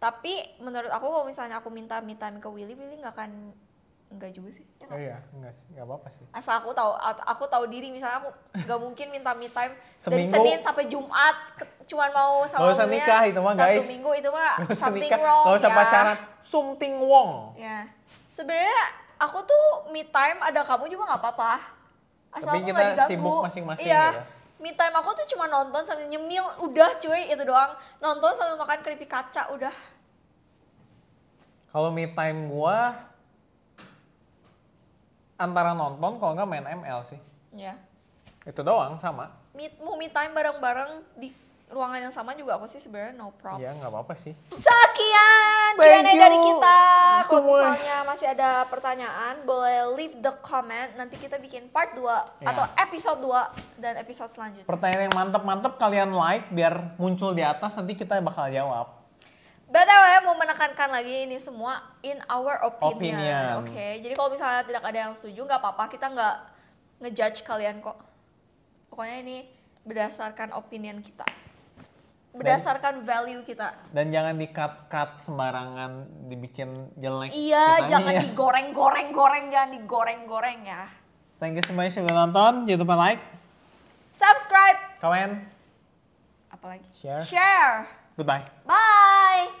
[SPEAKER 1] Tapi menurut aku kalau misalnya aku minta minta ke Willy, Willy nggak akan enggak juga sih ya,
[SPEAKER 2] oh, iya enggak sih enggak apa-apa sih
[SPEAKER 1] asal aku tahu aku tahu diri misalnya aku enggak mungkin minta me time Seminggu, dari Senin sampai Jumat cuman mau sama usah nikah itu mah guys satu minggu itu mah something nikah, wrong gak usah ya. pacaran something wrong ya sebenarnya aku tuh me time ada kamu juga nggak apa-apa
[SPEAKER 2] asal Tapi aku diganggu sibuk masing-masing ya.
[SPEAKER 1] Me time aku tuh cuma nonton sambil nyemil, udah cuy itu doang. Nonton sambil makan keripik kaca, udah.
[SPEAKER 2] Kalau me time gua antara nonton kalau nggak main ML sih. Iya. Itu doang sama.
[SPEAKER 1] Meet, mau me time bareng-bareng di ruangan yang sama juga aku sih sebenarnya no problem.
[SPEAKER 2] Iya nggak apa-apa sih.
[SPEAKER 1] Sekian Q&A dari kita. Kalau misalnya masih ada pertanyaan, boleh leave the comment. Nanti kita bikin part 2 yeah. atau episode 2 dan episode selanjutnya.
[SPEAKER 2] Pertanyaan yang mantep-mantep kalian like biar muncul di atas nanti kita bakal jawab.
[SPEAKER 1] BTW mau menekankan lagi ini semua in our opinion. opinion. Oke, okay. jadi kalau misalnya tidak ada yang setuju nggak apa-apa, kita nggak ngejudge kalian kok. Pokoknya ini berdasarkan opinion kita.
[SPEAKER 2] Berdasarkan
[SPEAKER 1] dan, value kita.
[SPEAKER 2] Dan jangan di cut-cut sembarangan, dibikin jelek. Iya, jangan ya.
[SPEAKER 1] digoreng-goreng-goreng, jangan digoreng-goreng ya.
[SPEAKER 2] Thank you semuanya sudah nonton, jangan lupa like.
[SPEAKER 1] Subscribe. Comment. Apalagi? Share. Share. Goodbye. Bye.